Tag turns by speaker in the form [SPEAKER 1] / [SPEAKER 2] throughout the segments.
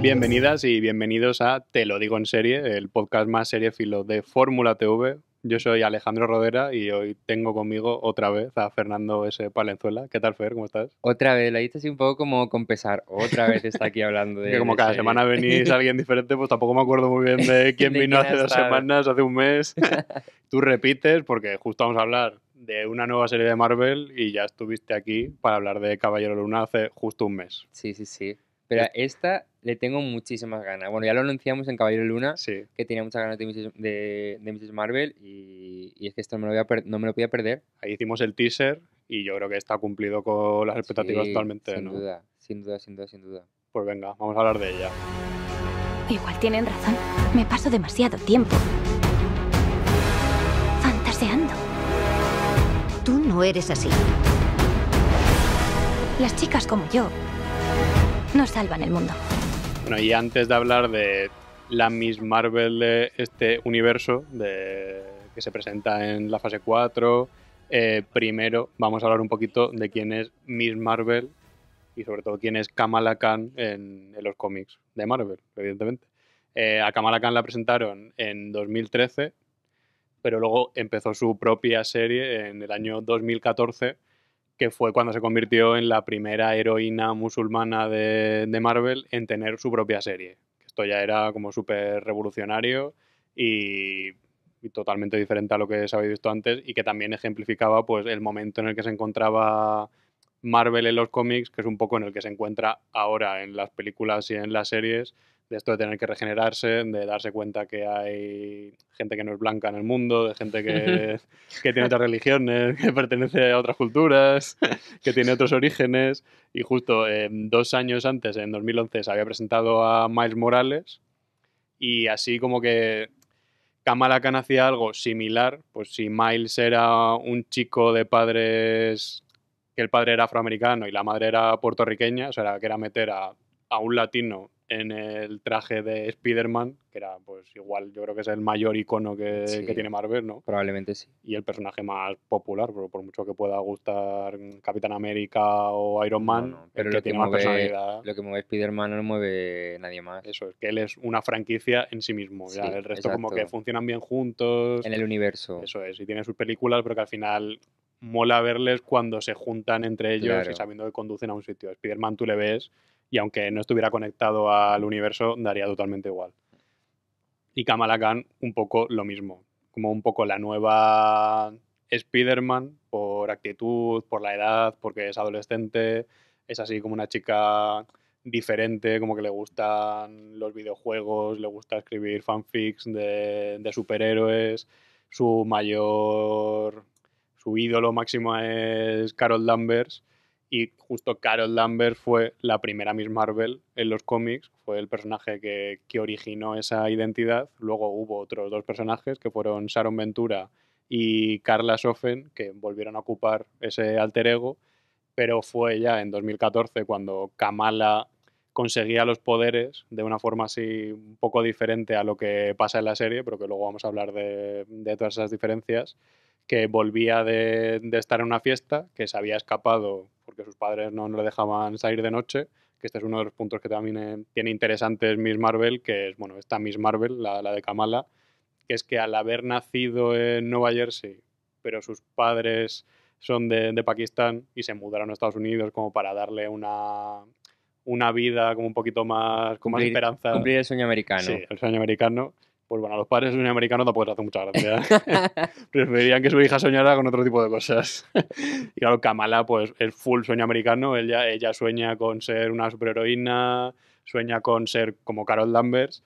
[SPEAKER 1] Bienvenidas y bienvenidos a Te lo digo en serie, el podcast más serie filo de Fórmula TV. Yo soy Alejandro Rodera y hoy tengo conmigo otra vez a Fernando S. Palenzuela. ¿Qué tal, Fer? ¿Cómo estás?
[SPEAKER 2] Otra vez, la hice así un poco como con pesar. Otra vez está aquí hablando de. como cada semana venís alguien diferente, pues tampoco me
[SPEAKER 1] acuerdo muy bien de quién vino hace dos semanas,
[SPEAKER 2] hace un mes. Tú repites, porque justo vamos a hablar de una nueva serie de Marvel y ya estuviste aquí para hablar de Caballero Luna hace justo un mes. Sí, sí, sí. Pero eh, esta le tengo muchísimas ganas. Bueno, ya lo anunciamos en Caballero Luna, que tenía muchas ganas de Mrs. Marvel y, y, es que esto me lo voy a no me lo podía perder. Ahí hicimos el teaser
[SPEAKER 1] y yo creo que está
[SPEAKER 2] cumplido con las expectativas totalmente. Sin duda, sin duda, sin duda, sin duda. Pues venga, vamos a hablar de ella.
[SPEAKER 1] Igual tienen razón. Me paso demasiado tiempo fantaseando. Tú no eres así. Las chicas como
[SPEAKER 2] yo nos salvan el mundo.
[SPEAKER 1] Bueno, y antes de hablar de la Miss Marvel de este universo que se presenta en la fase 4, eh, primero vamos a hablar un poquito de quién es Miss Marvel y sobre todo quién es Kamala Khan en, los cómics de Marvel, evidentemente. Eh, a Kamala Khan la presentaron en 2013, pero luego empezó su propia serie en el año 2014 que fue cuando se convirtió en la primera heroína musulmana de, Marvel en tener su propia serie. Esto ya era como súper revolucionario y, totalmente diferente a lo que se había visto antes y que también ejemplificaba pues, el momento en el que se encontraba Marvel en los cómics, que es un poco en el que se encuentra ahora en las películas y en las series, de esto de tener que regenerarse, de darse cuenta que hay gente que no es blanca en el mundo, de gente que, tiene otras religiones, que pertenece a otras culturas, que tiene otros orígenes. Y justo em, dos años antes, en 2011, se había presentado a Miles Morales y así como que Kamala Khan hacía algo similar, pues si Miles era un chico de padres que el padre era afroamericano y la madre era puertorriqueña, o sea, que era meter a, a un latino en el traje de Spider-Man, que era, pues igual, yo creo que es el mayor icono que, que, tiene Marvel, ¿no? Probablemente sí. Y el personaje más popular, pero por mucho que pueda gustar Capitán América o Iron Man, pero que, tiene más personalidad.
[SPEAKER 2] Lo que mueve Spider-Man no lo mueve nadie más. Eso, es que él es una franquicia
[SPEAKER 1] en sí mismo. ya, el resto, como que funcionan bien juntos. En el universo. Eso es, y tiene sus películas, pero que al final mola verles cuando se juntan entre ellos y sabiendo que conducen a un sitio. Spider-Man tú le ves y aunque no estuviera conectado al universo, daría totalmente igual. Y Kamala Khan, un poco lo mismo, como un poco la nueva Spider-Man por actitud, por la edad, porque es adolescente, es así como una chica diferente, como que le gustan los videojuegos, le gusta escribir fanfics de, de superhéroes, su mayor, su ídolo máximo es Carol Danvers y justo Carol Danvers fue la primera Miss Marvel en los cómics, fue el personaje que, originó esa identidad. Luego hubo otros dos personajes que fueron Sharon Ventura y Carla Sofen, que volvieron a ocupar ese alter ego, pero fue ya en 2014 cuando Kamala conseguía los poderes de una forma así un poco diferente a lo que pasa en la serie, pero que luego vamos a hablar de, de todas esas diferencias que volvía de, estar en una fiesta, que se había escapado porque sus padres no le dejaban salir de noche, que este es uno de los puntos que también eh, tiene interesantes Miss Marvel, que es, bueno, esta Miss Marvel, la, de Kamala, que es que al haber nacido en Nueva Jersey, pero sus padres son de, Pakistán y se mudaron a Estados Unidos como para darle una, vida como un poquito más, con esperanza. Cumplir
[SPEAKER 2] el sueño americano. Sí, el sueño
[SPEAKER 1] americano. Pues bueno, a los padres de un americano tampoco les hace mucha gracia. ¿eh? Preferirían que su hija soñara con otro tipo de cosas. y claro, Kamala pues es full sueño americano. Ella, sueña con ser una superheroína, sueña con ser como Carol Danvers.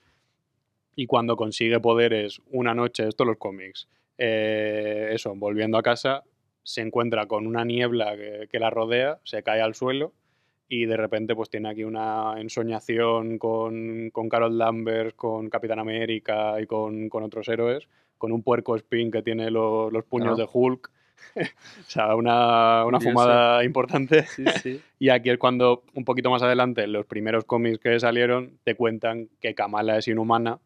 [SPEAKER 1] Y cuando consigue poderes una noche, esto los cómics, eh, eso, volviendo a casa, se encuentra con una niebla que la rodea, se cae al suelo y de repente pues tiene aquí una ensoñación con, Carol Danvers, con Capitán América y con, otros héroes, con un puerco spin que tiene los, puños de Hulk. o sea, una, fumada importante. y aquí es cuando, un poquito más adelante, los primeros cómics que salieron te cuentan que Kamala es inhumana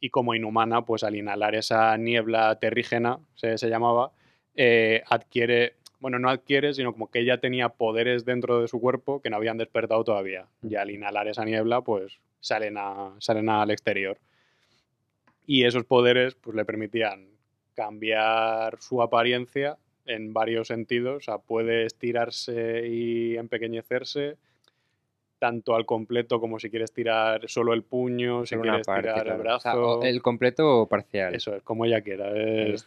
[SPEAKER 1] y como inhumana, pues al inhalar esa niebla terrígena, se, llamaba, eh, adquiere bueno, no adquiere, sino como que ella tenía poderes dentro de su cuerpo que no habían despertado todavía. Y al inhalar esa niebla, pues salen, a, salen al exterior. Y esos poderes pues, le permitían cambiar su apariencia en varios sentidos. O sea, puede estirarse y empequeñecerse, tanto al completo como si quieres tirar solo el puño, si quieres tirar el brazo. el
[SPEAKER 2] completo o parcial. Eso es, como ella quiera.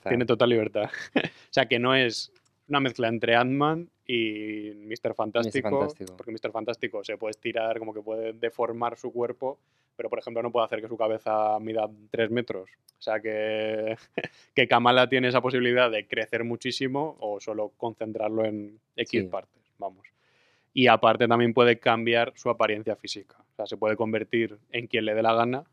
[SPEAKER 2] tiene total libertad.
[SPEAKER 1] o sea, que no es una mezcla entre Ant-Man y Mr. Fantástico, Porque Mr. Fantástico se puede estirar, como que puede deformar su cuerpo, pero por ejemplo no puede hacer que su cabeza mida 3 metros. O sea que, que Kamala tiene esa posibilidad de crecer muchísimo o solo concentrarlo en X partes, vamos. Y aparte también puede cambiar su apariencia física. O sea, se puede convertir en quien le dé la gana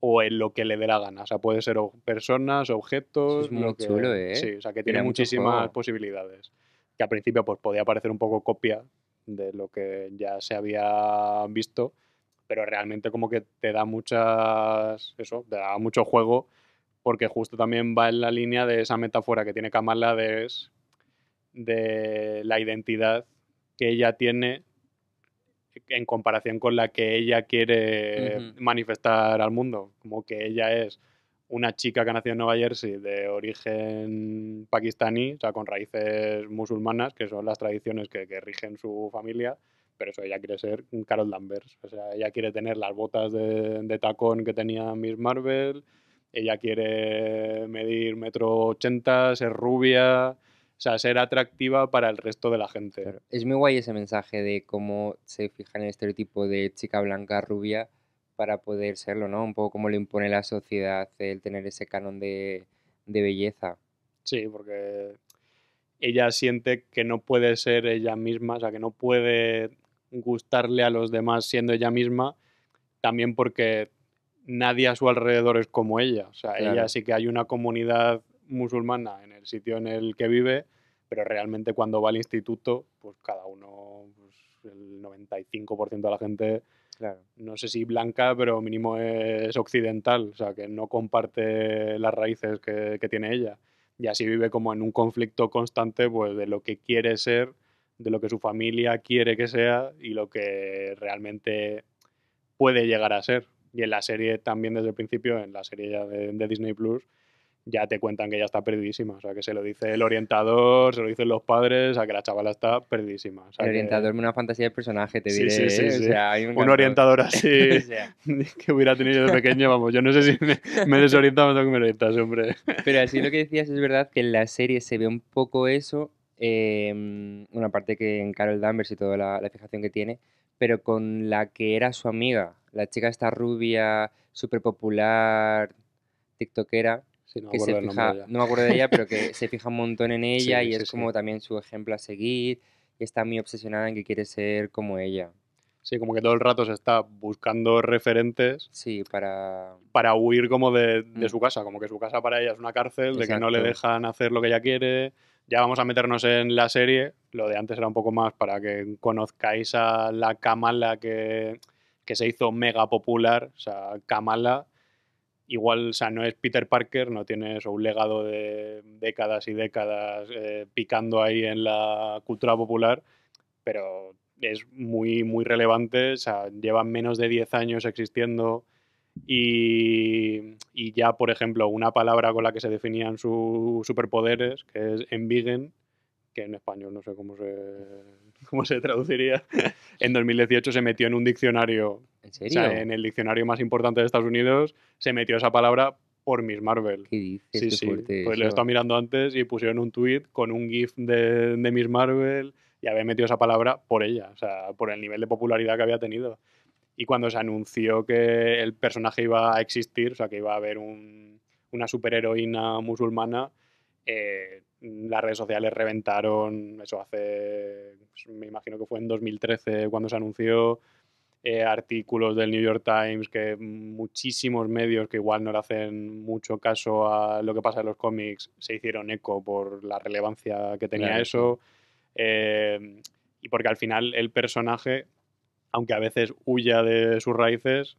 [SPEAKER 1] o en lo que le dé la gana. O sea, puede ser personas, objetos. es muy chulo, que... ¿eh? Sí, o sea, que tiene, muchísimas posibilidades. Que al principio pues podía parecer un poco copia de lo que ya se había visto, pero realmente como que te da muchas. Eso, te da mucho juego, porque justo también va en la línea de esa metáfora que tiene Kamala de la identidad que ella tiene en comparación con la que ella quiere manifestar al mundo. Como que ella es una chica que nació en Nueva Jersey de origen pakistaní, o sea, con raíces musulmanas, que son las tradiciones que, rigen su familia, pero eso ella quiere ser Carol Danvers. O sea, ella quiere tener las botas de, de tacón que tenía Miss Marvel, ella quiere medir metro ochenta, ser rubia, o sea, ser atractiva para el resto de la gente.
[SPEAKER 2] Es muy guay ese mensaje de cómo se fija en el estereotipo de chica blanca, rubia, para poder serlo, ¿no? Un poco como le impone la sociedad el tener ese canon de, belleza. Sí, porque
[SPEAKER 1] ella siente que no puede ser ella misma, o sea, que no puede gustarle a los demás siendo ella misma, también porque nadie a su alrededor es como ella. O sea, ella sí que hay una comunidad musulmana en el sitio en el que vive, pero realmente cuando va al instituto, pues cada uno, pues el 95% de la gente, no sé si blanca, pero mínimo es occidental, o sea, que no comparte las raíces que, tiene ella. Y así vive como en un conflicto constante pues, de lo que quiere ser, de lo que su familia quiere que sea y lo que realmente puede llegar a ser. Y en la serie también desde el principio, en la serie de, de Disney Plus, ya te cuentan que ya está perdidísima. O sea, que se lo dice el
[SPEAKER 2] orientador, se lo dicen los padres, o sea, que la chavala está perdidísima. el orientador es una fantasía de personaje, te diré. Sí, ¿eh? sí, sí, un, orientador así que hubiera tenido de pequeño, vamos, yo no sé si me, me o que me orientas, hombre. Pero así lo que decías es verdad que en la serie se ve un poco eso, em, una parte que en Carol Danvers y toda la, la fijación que tiene, pero con la que era su amiga, la chica esta rubia, súper popular, tiktokera, no, que se fija, no me acuerdo de ella, pero que se fija un montón en ella y es como también su ejemplo a seguir y está muy obsesionada en que quiere ser como ella. Sí, como que todo el rato se está buscando referentes. Sí, para. Para huir
[SPEAKER 1] como de, de mm. su casa. Como que su casa para ella es una cárcel, de que no le dejan hacer lo que ella quiere. Ya vamos a meternos en la serie. Lo de antes era un poco más para que conozcáis a la Kamala que, que se hizo mega popular. O sea, Kamala igual, o sea, no es Peter Parker, no tienes un legado de décadas y décadas eh, picando ahí en la cultura popular, pero es muy, muy relevante, o sea, lleva menos de 10 años existiendo y, ya, por ejemplo, una palabra con la que se definían sus superpoderes, que es envigen, que en español no sé cómo se ¿cómo se traduciría? en 2018 se metió en un diccionario. ¿En serio? O sea, en el diccionario más importante de Estados Unidos se metió esa palabra por Miss Marvel.
[SPEAKER 2] ¿Qué Sí, sí. pues lo he estado
[SPEAKER 1] mirando antes y pusieron un tweet con un GIF de, Miss Marvel y había metido esa palabra por ella, o sea, por el nivel de popularidad que había tenido. Y cuando se anunció que el personaje iba a existir, o sea, que iba a haber una superheroína musulmana, eh, las redes sociales reventaron, eso hace, pues, me imagino que fue en 2013 cuando se anunció, eh, artículos del New York Times, que muchísimos medios que igual no le hacen mucho caso a lo que pasa en los cómics, se hicieron eco por la relevancia que tenía eso. Eh, y porque al final el personaje, aunque a veces huya de sus raíces,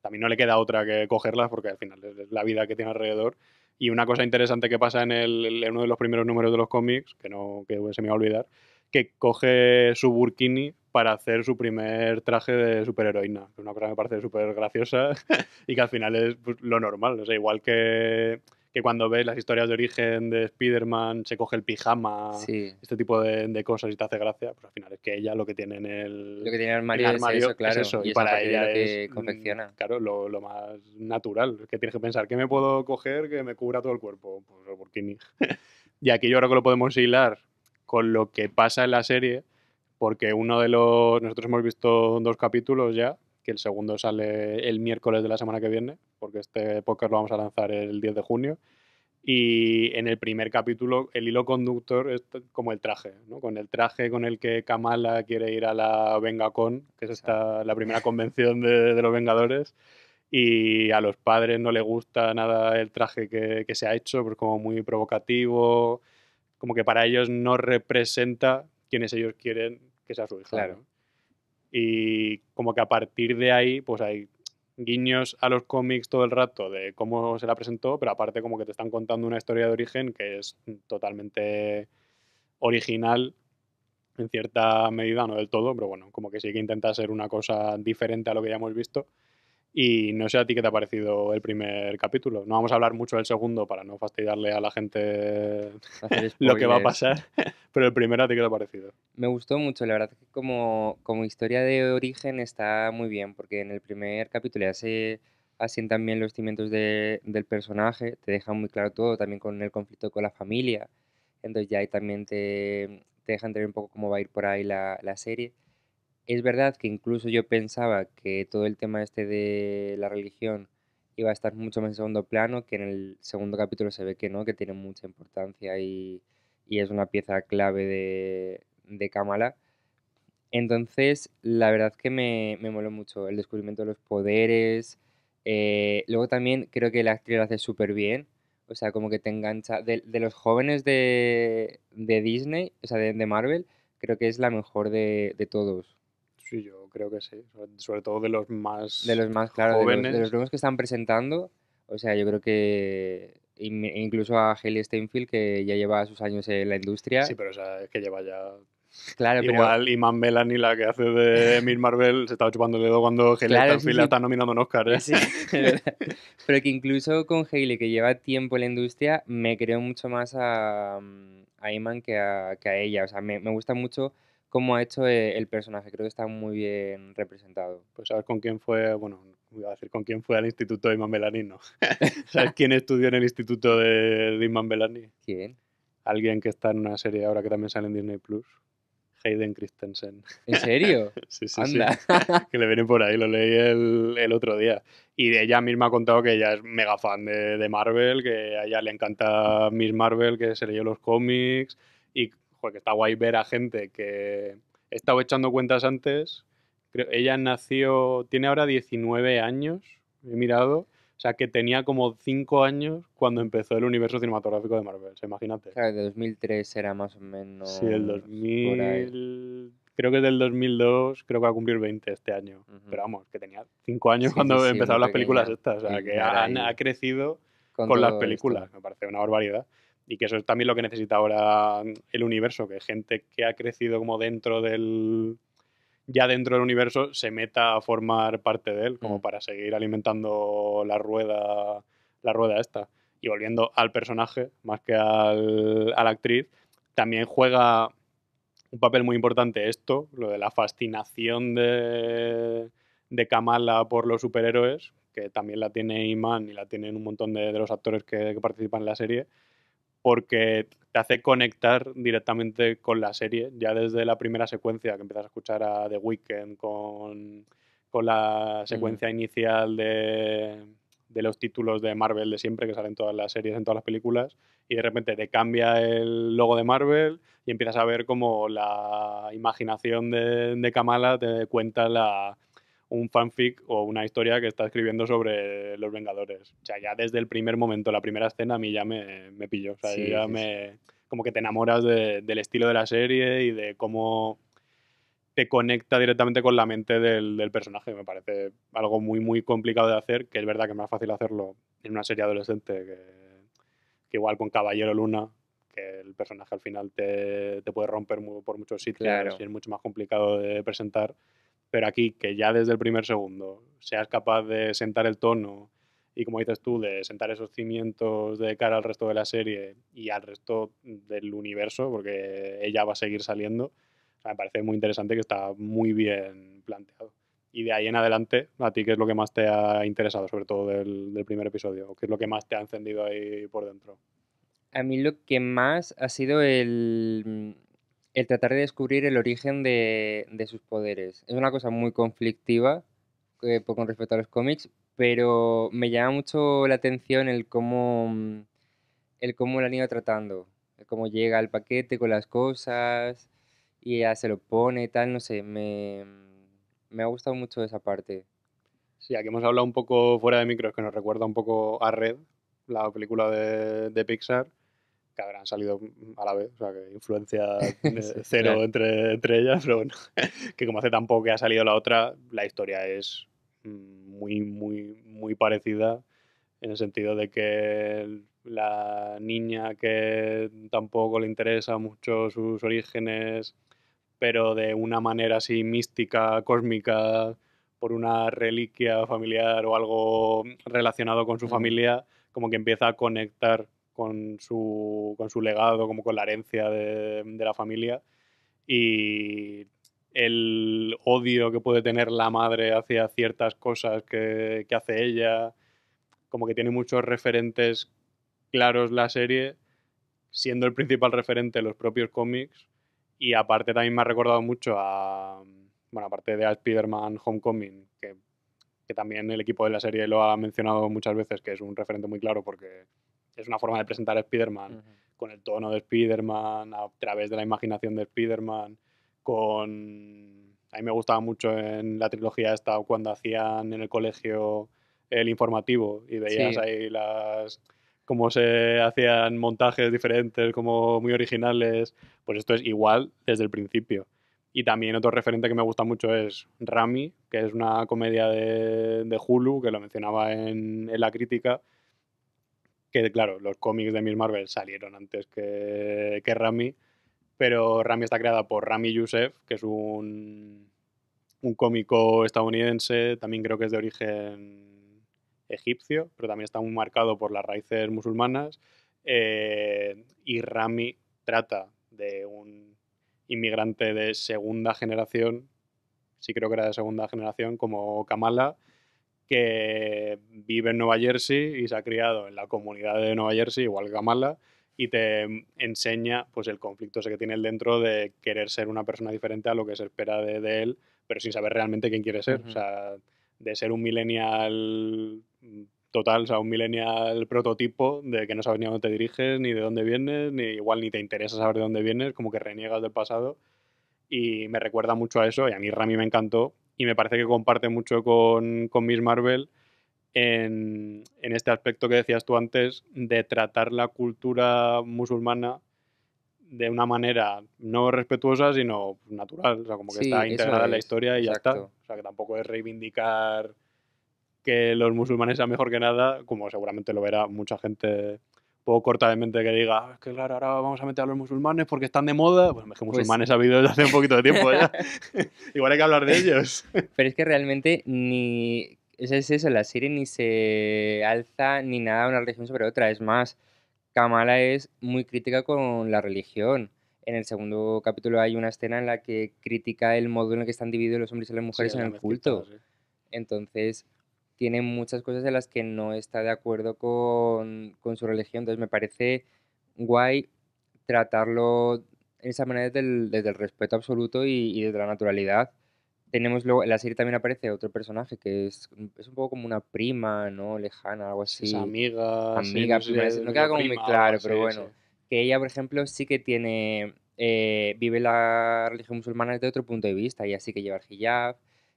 [SPEAKER 1] también no le queda otra que cogerlas porque al final es la vida que tiene alrededor y una cosa interesante que pasa en, el, uno de los primeros números de los cómics, que no que se me va a olvidar, que coge su burkini para hacer su primer traje de superheroína. Una cosa que me parece súper graciosa y que al final es pues, lo normal. O sea, igual que que cuando ves las historias de origen de Spider-Man se coge el pijama, este tipo de, cosas y te hace gracia, pues al final es que ella lo que tiene en el, lo armario, eso, claro. eso. Y, para ella es, mm, lo, más natural, que tienes que pensar, ¿qué me puedo coger que me cubra todo el cuerpo? Pues el y aquí yo creo que lo podemos hilar con lo que pasa en la serie, porque uno de los... Nosotros hemos visto dos capítulos ya, que el segundo sale el miércoles de la semana que viene, porque este póker lo vamos a lanzar el 10 de junio. Y en el primer capítulo, el hilo conductor es como el traje, Con el traje con el que Kamala quiere ir a la VengaCon, que es esta, la primera convención de, los Vengadores. Y a los padres no les gusta nada el traje que, se ha hecho, pues como muy provocativo, como que para ellos no representa quienes ellos quieren que sea su hija. Claro y como que a partir de ahí pues hay guiños a los cómics todo el rato de cómo se la presentó, pero aparte como que te están contando una historia de origen que es totalmente original en cierta medida, no del todo, pero bueno, como que sí que intenta ser una cosa diferente a lo que ya hemos visto y no sé a ti qué te ha parecido el primer capítulo. No vamos a hablar mucho del segundo para no fastidiarle a la gente lo que va a pasar,
[SPEAKER 2] pero el primero a ti qué te ha parecido. Me gustó mucho, la verdad que como, como historia de origen está muy bien, porque en el primer capítulo ya se asientan bien los cimientos del personaje, te deja muy claro todo, también con el conflicto con la familia, entonces ya ahí también te, dejan entender un poco cómo va a ir por ahí la, la serie. Es verdad que incluso yo pensaba que todo el tema este de la religión iba a estar mucho más en segundo plano, que en el segundo capítulo se ve que no, que tiene mucha importancia y, es una pieza clave de, de Kamala. Entonces, la verdad que me, moló mucho el descubrimiento de los poderes. Eh, luego también creo que la actriz lo hace súper bien. O sea, como que te engancha. De, los jóvenes de, Disney, o sea, de, Marvel, creo que es la mejor de, de todos sí, yo creo que sí. Sobre, todo de los más De los más, claro, jóvenes. De, los, de que están presentando, o sea, yo creo que incluso a Haley Steinfeld, que ya lleva sus años en la industria. Sí,
[SPEAKER 1] pero o sea, es que lleva ya
[SPEAKER 2] Claro, Igual Iman Melanie, la que hace de Miss Marvel, se estaba chupando el dedo cuando Haley Steinfeld la está nominando en Oscar. ¿eh? Sí, pero que incluso con Haley que lleva tiempo en la industria, me creo mucho más a, mm, a Iman que a, que a ella. O sea, me, me gusta mucho cómo ha hecho eh, el personaje. Creo que está muy bien representado. Pues sabes con quién fue, bueno, voy a decir con quién fue al instituto de Imán Melanin, ¿no?
[SPEAKER 1] ¿Sabes quién estudió en el instituto de, de Imán ¿Quién? Alguien que está en una serie ahora que también sale en Disney Plus. Hayden Christensen. ¿En serio? sí, sí, Anda. Que le viene por ahí, lo leí el, otro día. Y de ella misma ha contado que ella es mega fan de, Marvel, que a ella le encanta Miss Marvel, que se leyó los cómics y porque está guay ver a gente que he estado echando cuentas antes. Creo, ella nació, tiene ahora 19 años, he mirado. O sea, que tenía como 5 años cuando empezó el universo cinematográfico de Marvel, imagínate. Claro, de 2003 era
[SPEAKER 2] más o menos. Sí, el 2000.
[SPEAKER 1] Creo que es del 2002, creo que va a cumplir 20 este año. Pero vamos, que tenía 5 años cuando empezaron las películas estas. O sea, que ha crecido con, las películas. Me parece una barbaridad. Y que eso es también lo que necesita ahora el universo, que gente que ha crecido como dentro del, ya dentro del universo se meta a formar parte de él, como mm. para seguir alimentando la rueda, la rueda esta. Y volviendo al personaje, más que al, a la actriz, también juega un papel muy importante esto, lo de la fascinación de, Kamala por los superhéroes, que también la tiene Iman y la tienen un montón de, los actores que participan en la serie porque te hace conectar directamente con la serie, ya desde la primera secuencia que empiezas a escuchar a The Weeknd con, con la secuencia inicial de, los títulos de Marvel de siempre que salen todas las series, en todas las películas, y de repente te cambia el logo de Marvel y empiezas a ver como la imaginación de Kamala te cuenta la, un fanfic o una historia que está escribiendo sobre los Vengadores. O ya desde el primer momento, la primera escena, a mí ya me, me pilló. O sea, ya me. Como que te enamoras del estilo de la serie y de cómo te conecta directamente con la mente del, personaje. Me parece algo muy, muy complicado de hacer, que es verdad que es más fácil hacerlo en una serie adolescente que, igual con Caballero Luna, que el personaje al final te, puede romper por muchos sitios y es mucho más complicado de presentar pero aquí, que ya desde el primer segundo seas capaz de sentar el tono y, como dices tú, de sentar esos cimientos de cara al resto de la serie y al resto del universo, porque ella va a seguir saliendo, me parece muy interesante que está muy bien planteado. Y de ahí en adelante, ¿a ti qué es lo que más te ha interesado, sobre todo del, primer episodio? ¿Qué es lo que más te ha encendido ahí por dentro?
[SPEAKER 2] A mí lo que más ha sido el, el tratar de descubrir el origen de, sus poderes. Es una cosa muy conflictiva eh, con respecto a los cómics, pero me llama mucho la atención el cómo, mm, el cómo lo han ido tratando, cómo llega al paquete con las cosas y ya se lo pone y tal, no sé, me, ha gustado mucho esa parte.
[SPEAKER 1] Sí, aquí hemos hablado un poco fuera de micros que nos recuerda un poco a Red, la película de, de Pixar, que habrán salido mm, a la vez, o sea, que influencia cero entre, entre ellas, pero bueno, que como hace tan poco que ha salido la otra, la historia es mm, muy, muy, muy parecida en el sentido de que la niña que tampoco le interesa mucho sus orígenes, pero de una manera así mística, cósmica, por una reliquia familiar o algo relacionado con su familia, como que empieza a conectar con su, legado, como con la herencia de, la familia y el odio que puede tener la madre hacia ciertas cosas que, hace ella, como que tiene muchos referentes claros la serie, siendo el principal referente los propios cómics, y aparte también me ha recordado mucho a, bueno, aparte de Spider-Man Homecoming, que también el equipo de la serie lo ha mencionado muchas veces, que es un referente muy claro porque es una forma de presentar a Spider-Man con el tono de Spider-Man, a través de la imaginación de Spider-Man, con... A mí me gustaba mucho en la trilogía esta cuando hacían en el colegio el informativo y veías ahí las cómo se hacían montajes diferentes, como muy originales, pues esto es igual desde el principio. Y también otro referente que me gusta mucho es Rami, que es una comedia de, Hulu, que lo mencionaba en la crítica, que claro, los cómics de Miss Marvel salieron antes que, Rami, pero Rami está creada por Rami Youssef, que es un, cómico estadounidense, también creo que es de origen egipcio, pero también está muy marcado por las raíces musulmanas. Eh, y Rami trata de un inmigrante de segunda generación, sí creo que era de segunda generación, como Kamala, que vive en Nueva Jersey y se ha criado en la comunidad de Nueva Jersey, igual que y te enseña pues el conflicto ese que tiene él dentro de querer ser una persona diferente a lo que se espera de, él, pero sin saber realmente quién quiere ser. O sea, de ser un millennial total, o sea, un millennial prototipo de que no sabes ni a dónde te diriges, ni de dónde vienes, ni igual ni te interesa saber de dónde vienes, como que reniegas del pasado. Y me recuerda mucho a eso, y a mí Rami me encantó, y me parece que comparte mucho con, con Miss Marvel en, este aspecto que decías tú antes de tratar la cultura musulmana de una manera no respetuosa, sino natural, o sea, como que está integrada en la historia y ya está. O sea, que tampoco es reivindicar que los musulmanes sean mejor que nada, como seguramente lo verá mucha gente poco corta de mente que diga, ah, es que claro, ahora vamos a meter a los musulmanes porque
[SPEAKER 2] están de moda. Bueno, es que pues musulmanes ha habido desde hace un poquito de tiempo ya. Igual hay que hablar de ellos. Pero es que realmente ni. Es eso, la serie ni se alza ni nada una religión sobre otra. Es más, Kamala es muy crítica con la religión. En el segundo capítulo hay una escena en la que critica el modo en el que están divididos los hombres y las mujeres en el culto. Entonces, tiene muchas cosas en las que no está de acuerdo con, con su religión. Entonces me parece guay tratarlo de esa manera desde el, respeto absoluto y, desde la naturalidad. Tenemos luego, en la serie también aparece otro personaje que es, es un poco como una prima, ¿no? Lejana, algo así. amiga. Amiga, no, queda como muy claro, pero bueno. Que ella, por ejemplo, sí que tiene eh, vive la religión musulmana desde otro punto de vista, y así que lleva el hijab,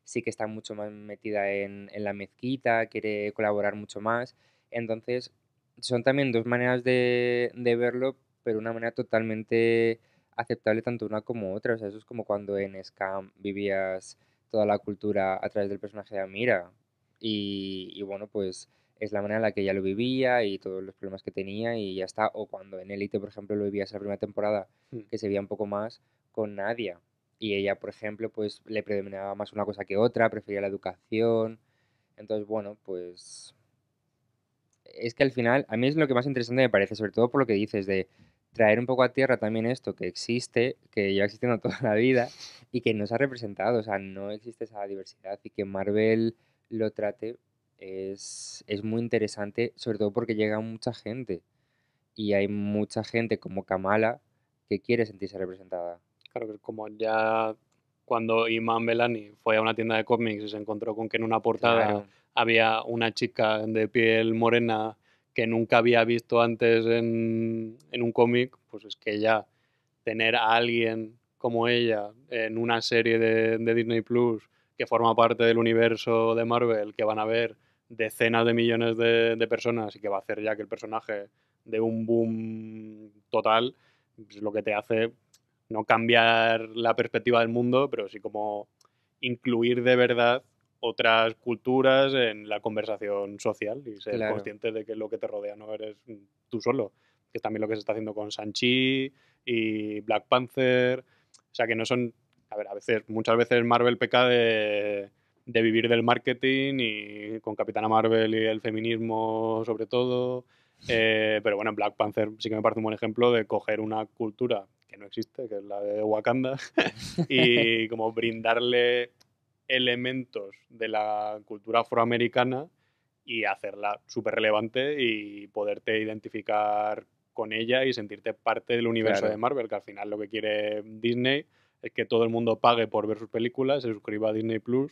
[SPEAKER 2] sí que está mucho más metida en, la mezquita, quiere colaborar mucho más. Entonces, son también dos maneras de, verlo, pero una manera totalmente aceptable tanto una como otra. O sea, eso es como cuando en Scam vivías toda la cultura a través del personaje de Amira. Y, bueno, pues es la manera en la que ella lo vivía y todos los problemas que tenía y ya está. O cuando en Elite, por ejemplo, lo vivías la primera temporada, hmm. que se veía un poco más con Nadia y ella, por ejemplo, pues le predominaba más una cosa que otra, prefería la educación. Entonces, bueno, pues es que al final, a mí es lo que más interesante me parece, sobre todo por lo que dices de traer un poco a tierra también esto que existe, que lleva existiendo toda la vida y que no se ha representado, o sea, no existe esa diversidad y que Marvel lo trate es, es muy interesante, sobre todo porque llega mucha gente y hay mucha gente como Kamala que quiere sentirse representada.
[SPEAKER 1] Claro, que como ya cuando Iman Belani fue a una tienda de cómics y se encontró con que en una portada había una chica de piel morena que nunca había visto antes en, un cómic, pues es que ya tener a alguien como ella en una serie de, Disney Plus que forma parte del universo de Marvel, que van a ver decenas de millones de, personas y que va a hacer ya que el personaje de un boom total, pues lo que te hace no cambiar la perspectiva del mundo, pero sí como incluir de verdad otras culturas en la conversación social y ser consciente de que lo que te rodea no eres tú solo, que es también lo que se está haciendo con Sanchi y Black Panther, o sea que no son, a ver, a veces, muchas veces Marvel peca de, vivir del marketing y con Capitana Marvel y el feminismo sobre todo, eh, pero bueno, Black Panther sí que me parece un buen ejemplo de coger una cultura que no existe, que es la de Wakanda, y como brindarle elementos de la cultura afroamericana y hacerla súper relevante y poderte identificar con ella y sentirte parte del universo de Marvel, que al final lo que quiere Disney es que todo el mundo pague por ver sus películas, se suscriba a Disney Plus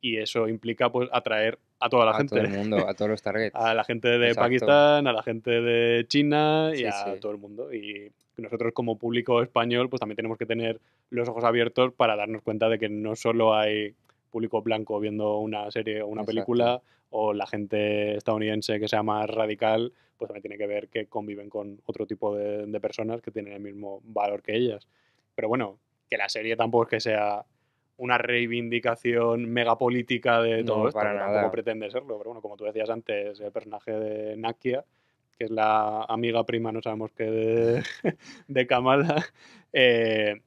[SPEAKER 1] y eso implica pues atraer a toda la gente. A todo el mundo, a todos los targets. a la gente de Pakistán, a la gente de China y a todo el mundo. Y nosotros como público español pues también tenemos que tener los ojos abiertos para darnos cuenta de que no solo hay público blanco viendo una serie o una película o la gente estadounidense que sea más radical, pues también tiene que ver que conviven con otro tipo de, personas que tienen el mismo valor que ellas. Pero bueno, que la serie tampoco es que sea una reivindicación megapolítica de todo esto, para tampoco pretende serlo, pero bueno, como tú decías antes, el personaje de Nakia, que es la amiga prima, no sabemos qué, de, Kamala, eh,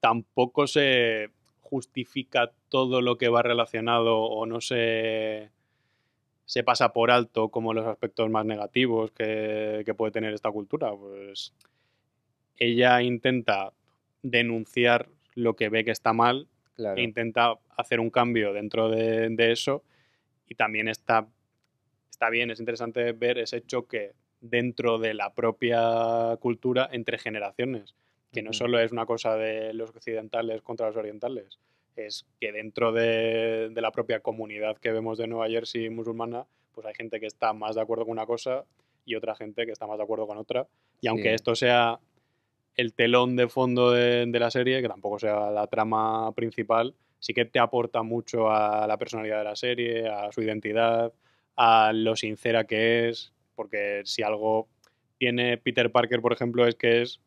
[SPEAKER 1] tampoco se justifica todo lo que va relacionado o no se, se pasa por alto como los aspectos más negativos que, puede tener esta cultura. Pues ella intenta denunciar lo que ve que está mal intenta hacer un cambio dentro de, de, eso y también está está bien, es interesante ver ese choque dentro de la propia cultura entre generaciones, que no solo es una cosa de los occidentales contra los orientales, es que dentro de, la propia comunidad que vemos de Nueva Jersey musulmana, pues hay gente que está más de acuerdo con una cosa y otra gente que está más de acuerdo con otra. Y aunque esto sea el telón de fondo de, la serie, que tampoco sea la trama principal, sí que te aporta mucho a la personalidad de la serie, a su identidad, a lo sincera que es, porque si algo tiene Peter Parker, por ejemplo, es que es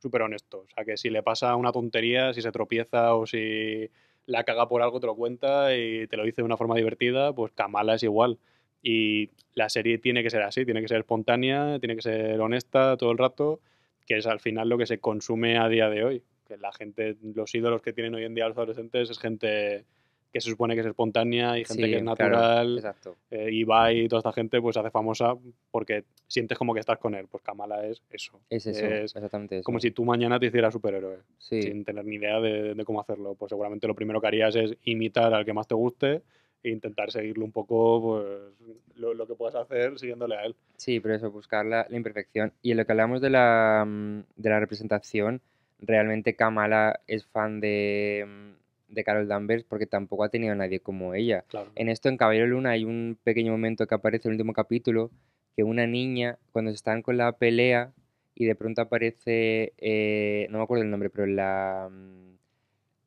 [SPEAKER 1] súper honesto. O sea, que si le pasa una tontería, si se tropieza o si la caga por algo, te lo cuenta y te lo dice de una forma divertida, pues Kamala es igual. Y la serie tiene que ser así, tiene que ser espontánea, tiene que ser honesta todo el rato, que es al final lo que se consume a día de hoy. Que la gente, los ídolos que tienen hoy en día los adolescentes es gente que se supone que es espontánea y gente que es natural. Claro, eh, y va y toda esta gente pues hace famosa porque sientes como que estás con él. Pues Kamala es eso. Es eso, exactamente eso. Como si tú mañana te hicieras superhéroe, sin tener ni idea de, cómo hacerlo. Pues seguramente lo primero que harías es
[SPEAKER 2] imitar al que más te guste e intentar seguirlo un poco pues, lo, que puedas hacer siguiéndole a él. Sí, pero eso, buscar la, la imperfección. Y en lo que hablamos de la, mm, de la representación, realmente Kamala es fan de mm, de Carol Danvers porque tampoco ha tenido a nadie como ella. En esto, en Caballero Luna, hay un pequeño momento que aparece en el último capítulo, que una niña, cuando están con la pelea, y de pronto aparece, eh, no me acuerdo el nombre, pero la, mm,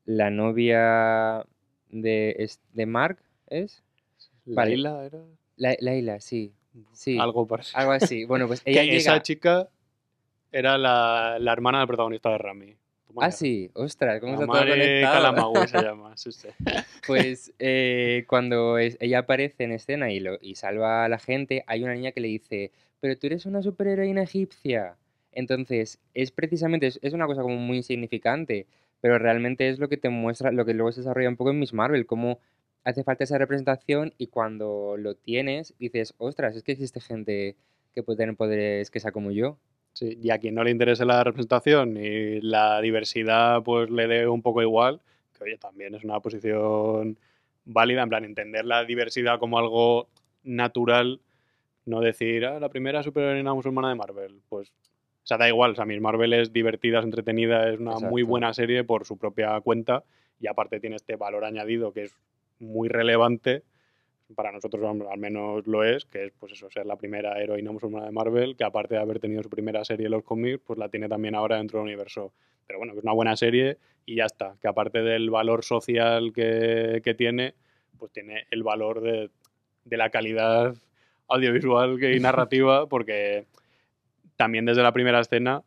[SPEAKER 2] la novia de, de Mark, ¿es? ¿Laila era? La, Laila, sí. sí. Algo Algo así. Bueno, pues Esa chica era la, la hermana del protagonista de Rami. Ah, sí, ostras, ¿cómo está todo conectado? se llama, Pues eh, cuando ella aparece en escena y, y salva a la gente, hay una niña que le dice, pero tú eres una superheroína egipcia. Entonces, es precisamente, es, es una cosa como muy insignificante, pero realmente es lo que te muestra, lo que luego se desarrolla un poco en Miss Marvel, cómo hace falta esa representación y cuando lo tienes dices, ostras, es que existe gente que puede tener poderes que sea como yo. Sí, y a quien no le interese la representación
[SPEAKER 1] y la diversidad, pues le dé un poco igual, que oye, también es una posición válida, en plan, entender la diversidad como algo natural, no decir, ah, la primera superheroína musulmana de Marvel. Pues, o sea, da igual, o sea, mis Marvel es divertida, es entretenida, es una muy buena serie por su propia cuenta y aparte tiene este valor añadido que es muy relevante para nosotros al menos lo es, que es pues eso, ser la primera heroína musulmana de Marvel, que aparte de haber tenido su primera serie los cómics, pues la tiene también ahora dentro del universo. Pero bueno, que es una buena serie y ya está, que aparte del valor social que, que tiene, pues tiene el valor de, de la calidad audiovisual y narrativa, porque también desde la primera escena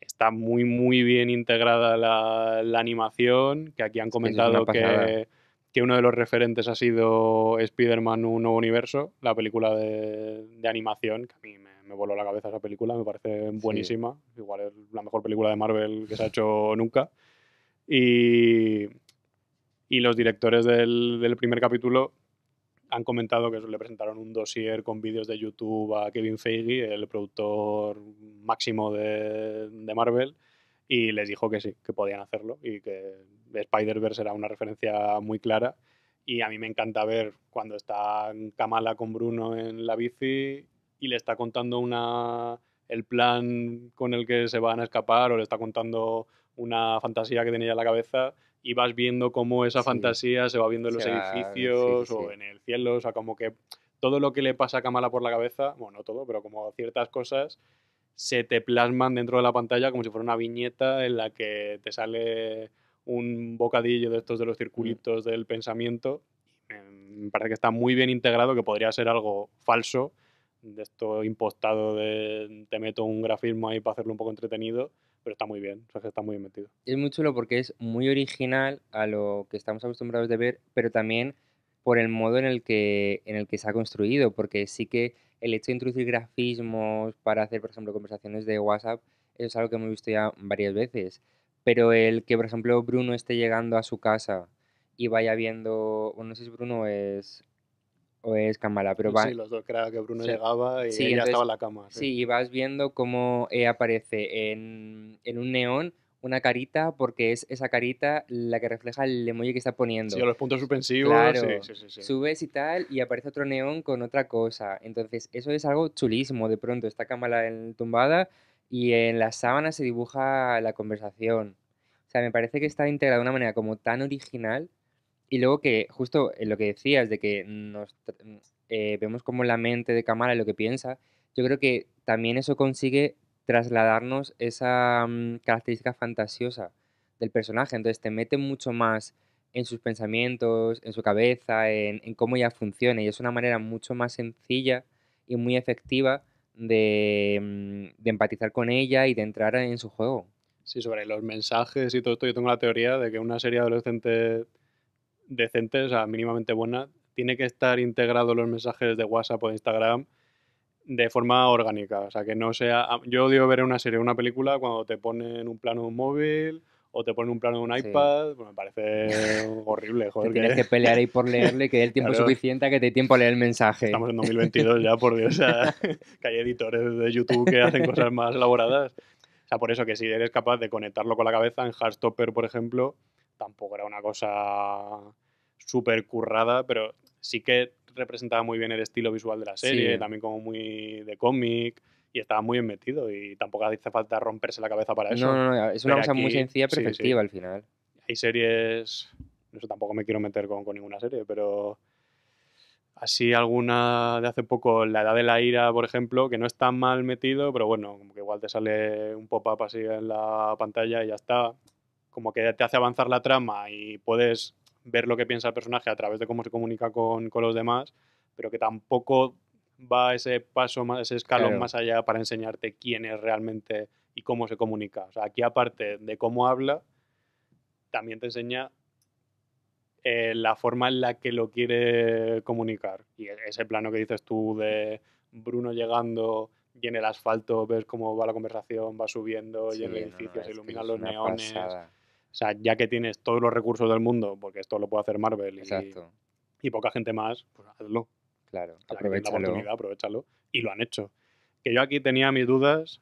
[SPEAKER 1] está muy, muy bien integrada la, animación, que aquí han comentado que, que uno de los referentes ha sido Spider-Man Un Nuevo Universo, la película de, animación, que a mí me, voló la cabeza esa película, me parece buenísima, igual es la mejor película de Marvel que se ha hecho nunca. Y, los directores del, primer capítulo han comentado que le presentaron un dossier con vídeos de YouTube a Kevin Feige, el productor máximo de Marvel, y les dijo que sí, que podían hacerlo y que Spider-Verse era una referencia muy clara. Y a mí me encanta ver cuando está Kamala con Bruno en la bici y le está contando una, el plan con el que se van a escapar o le está contando una fantasía que tenía en la cabeza y vas viendo cómo esa fantasía se va viendo en los edificios o en el cielo, o sea, como que todo lo que le pasa a Kamala por la cabeza, bueno, no todo, pero como ciertas cosas se te plasman dentro de la pantalla como si fuera una viñeta en la que te sale un bocadillo de estos de los mm. circulitos del pensamiento. Eh, me parece que está muy bien integrado, que podría ser algo falso, de esto impostado de te meto un grafismo ahí para hacerlo un poco entretenido, pero está muy bien, o sea, está muy bien metido.
[SPEAKER 2] Es muy chulo porque es muy original a lo que estamos acostumbrados de ver, pero también por el modo en el que, en el que se ha construido, porque sí que el hecho de introducir grafismos para hacer, por ejemplo, conversaciones de WhatsApp es algo que hemos visto ya varias veces. Pero el que, por ejemplo, Bruno esté llegando a su casa y vaya viendo, bueno, no sé si Bruno es o es Kamala, pero va... Sí, los
[SPEAKER 1] dos, creo que Bruno llegaba y estaba en la cama.
[SPEAKER 2] Sí. y vas viendo cómo eh, aparece en, en un neón una carita porque es esa carita la que refleja el emoji que está poniendo. Sí, los puntos suspensivos. sí, sí, subes y tal y aparece otro neón con otra cosa. Entonces, eso es algo chulísimo. De pronto está cámara en, tumbada y en la sábana se dibuja la conversación. O sea, me parece que está integrada de una manera como tan original y luego que justo lo que decías de que nos, eh, vemos como la mente de cámara lo que piensa, yo creo que también eso consigue trasladarnos esa mm, característica fantasiosa del personaje. Entonces te mete mucho más en sus pensamientos, en su cabeza, en, cómo ella funciona. Y es una manera mucho más sencilla y muy efectiva mm, de, empatizar con ella y de entrar en su juego. Sí,
[SPEAKER 1] sobre los mensajes y todo esto, yo tengo la teoría de que una serie adolescente decente, o sea, mínimamente buena, tiene que estar integrado los mensajes de WhatsApp o Instagram de forma orgánica. O sea, que no sea. Ah, yo odio ver una serie o una película cuando te ponen un plano de un móvil o te ponen un plano de un iPad. Pues me parece horrible, tienes que... pelear
[SPEAKER 2] ahí por leerle que dé el tiempo suficiente a que te dé tiempo a leer el mensaje. Estamos en 2022 ya, por Dios. que
[SPEAKER 1] hay editores de YouTube que hacen cosas más elaboradas. O sea, por eso que si eres capaz de conectarlo con la cabeza, en Hardstopper, por ejemplo, tampoco era una cosa súper currada, pero sí que representaba muy bien el estilo visual de la serie, también como muy de cómic y estaba muy bien metido y tampoco hace falta romperse la cabeza para eso. No, no, es una cosa muy sencilla pero al final. Hay series, eso tampoco me quiero meter con, ninguna serie, pero así alguna de hace poco, La Edad de la Ira, por ejemplo, que no está mal metido, pero bueno, como que igual te sale un pop-up así en la pantalla y ya está. Como que te hace avanzar la trama y puedes ver lo que piensa el personaje a través de cómo se comunica con, los demás, pero que tampoco va ese paso, más, ese escalón más allá para enseñarte quién es realmente y cómo se comunica. O sea, aquí aparte de cómo habla, también te enseña eh, la forma en la que lo quiere comunicar. Y e, ese plano que dices tú de Bruno llegando y en el asfalto ves cómo va la conversación, va subiendo y el edificio se iluminan los neones. O sea, ya que tienes todos los recursos del mundo, porque esto lo puede hacer Marvel y, poca gente más, pues hazlo. Claro, La oportunidad, aprovechalo. Y lo han hecho. Que yo aquí tenía mis dudas,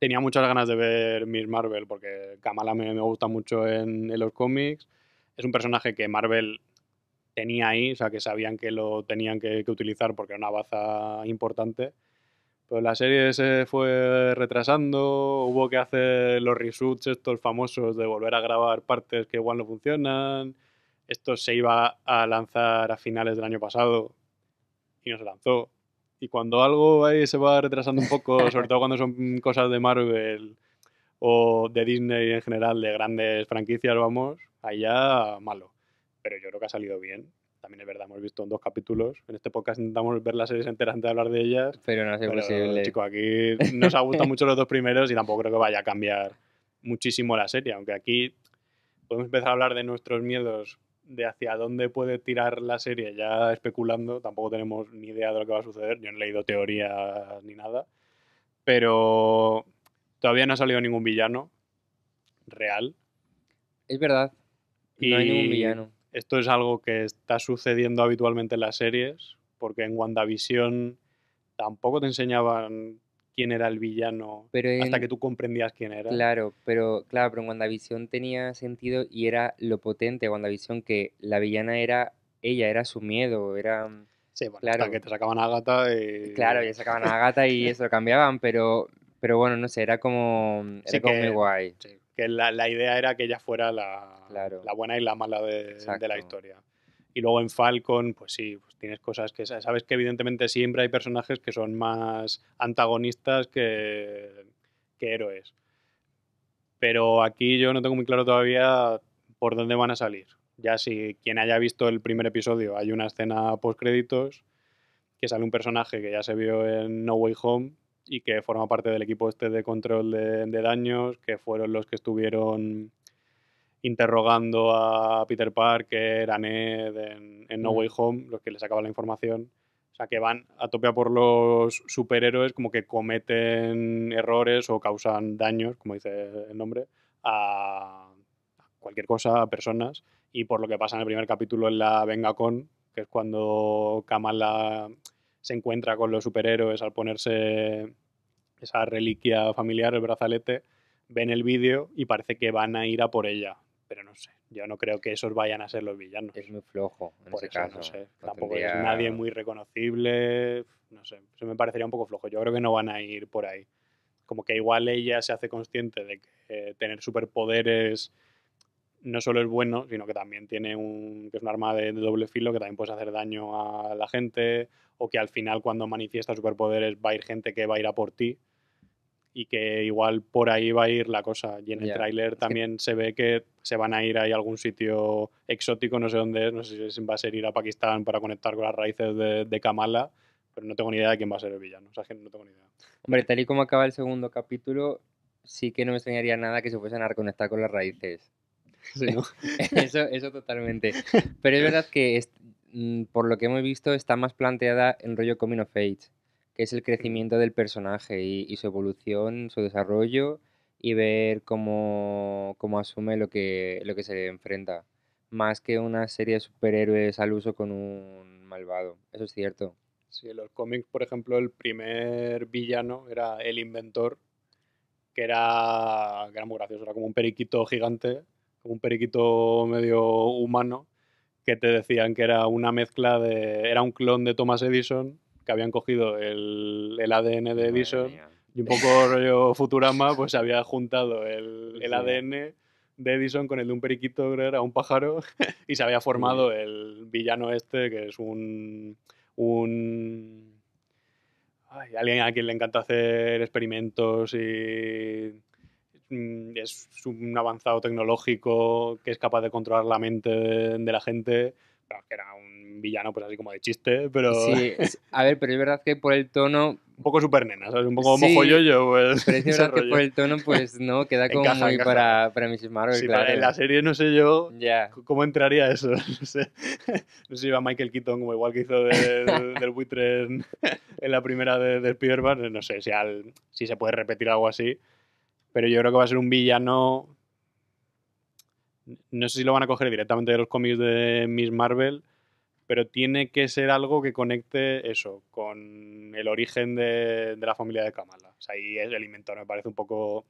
[SPEAKER 1] tenía muchas ganas de ver Miss Marvel, porque Kamala me, gusta mucho en, los cómics. Es un personaje que Marvel tenía ahí, o sea, que sabían que lo tenían que utilizar porque era una baza importante pues la serie se fue retrasando, hubo que hacer los reshoots estos famosos de volver a grabar partes que igual no funcionan. Esto se iba a lanzar a finales del año pasado y no se lanzó. Y cuando algo ahí se va retrasando un poco, sobre todo cuando son cosas de Marvel o de Disney en general, de grandes franquicias, vamos, allá malo. Pero yo creo que ha salido bien también es verdad, hemos visto en dos capítulos. En este podcast intentamos ver las series enteras antes de hablar de ellas.
[SPEAKER 2] Pero no ha sido posible
[SPEAKER 1] Chicos, aquí nos ha gustado mucho los dos primeros y tampoco creo que vaya a cambiar muchísimo la serie. Aunque aquí podemos empezar a hablar de nuestros miedos, de hacia dónde puede tirar la serie ya especulando. Tampoco tenemos ni idea de lo que va a suceder. Yo no he leído teorías ni nada. Pero todavía no ha salido ningún villano real. Es verdad. No hay ningún villano. Esto es algo que está sucediendo habitualmente en las series, porque en WandaVision tampoco te
[SPEAKER 2] enseñaban quién era el villano hasta que tú comprendías quién era. Claro, pero claro, pero en WandaVision tenía sentido y era lo potente WandaVision que la villana era ella, era su miedo, era mm, Sí, bueno, que te sacaban a Gata y... Claro, ya sacaban a Gata y eso lo cambiaban, pero, pero bueno, no sé, era como, era que, muy guay.
[SPEAKER 1] que la, idea era que ella fuera la, la buena y la mala de, la historia. Y luego en Falcon, pues sí, pues tienes cosas que sabes que evidentemente siempre hay personajes que son más antagonistas que, héroes. Pero aquí yo no tengo muy claro todavía por dónde van a salir. Ya si quien haya visto el primer episodio, hay una escena post créditos que sale un personaje que ya se vio en No Way Home y que forma parte del equipo este de control de, de daños, que fueron los que estuvieron interrogando a Peter Parker, a Ned en, No mm. Way Home, los que les sacaban la información. O sea, que van a tope por los superhéroes, como que cometen errores o causan daños, como dice el nombre, a cualquier cosa, a personas. Y por lo que pasa en el primer capítulo en la Venga Con, que es cuando Kamala se encuentra con los superhéroes al ponerse esa reliquia familiar, el brazalete, ven el vídeo y parece que van a ir a por ella pero no sé, yo no creo que esos vayan a ser los villanos. Es muy flojo, en ese caso. No sé, tampoco es nadie muy reconocible, no sé, eso me parecería un poco flojo. Yo creo que no van a ir por ahí. Como que igual ella se hace consciente de que eh, tener superpoderes no solo es bueno, sino que también tiene un, es un arma de, doble filo que también puedes hacer daño a la gente, o que al final cuando manifiesta superpoderes va a ir gente que va a ir a por ti y que igual por ahí va a ir la cosa. Y en el tráiler también se ve que se van a ir a algún sitio exótico, no sé dónde es, no sé si va a ser ir a Pakistán para conectar con las raíces de, Kamala, pero no tengo ni idea de quién va a ser el villano, no
[SPEAKER 2] tengo ni idea. Hombre, tal y como acaba el segundo capítulo, sí que no me extrañaría nada que se fuesen a reconectar con las raíces. eso, eso totalmente. Pero es verdad que, mm, por lo que hemos visto, está más planteada en rollo Coming of Age que es el crecimiento del personaje y, su evolución, su desarrollo y ver cómo, asume lo que, lo que se enfrenta. Más que una serie de superhéroes al uso con un malvado, eso es cierto.
[SPEAKER 1] Sí, en los cómics, por ejemplo, el primer villano era el inventor, que era, que era muy gracioso, era como un periquito gigante, como un periquito medio humano, que te decían que era una mezcla de... era un clon de Thomas Edison que habían cogido el, ADN de Edison y un poco rollo Futurama, pues había juntado el, ADN de Edison con el de un periquito, creo era un pájaro, y se había formado el villano este, que es un... alguien a quien le encanta hacer experimentos y mm, es un avanzado tecnológico que es capaz de controlar la mente de la gente que
[SPEAKER 2] era un villano pues así como
[SPEAKER 1] de chiste, pero... Sí,
[SPEAKER 2] a ver, pero es verdad que por el tono... Un poco super nena, ¿sabes? Un poco sí, yo... pues... Pero es verdad que por el tono, pues, no, queda como muy para, para Mrs. Marvel, sí, claro. en la serie no sé yo cómo entraría eso, no sé.
[SPEAKER 1] No si va Michael Keaton como igual que hizo del buitre en, en, la primera de, Spider-Man, no sé si, al, si se puede repetir algo así, pero yo creo que va a ser un villano no sé si lo van a coger directamente de los cómics de Miss Marvel, pero tiene que ser algo que conecte eso con el origen de, la familia de Kamala. O sea, ahí el inventor me parece un poco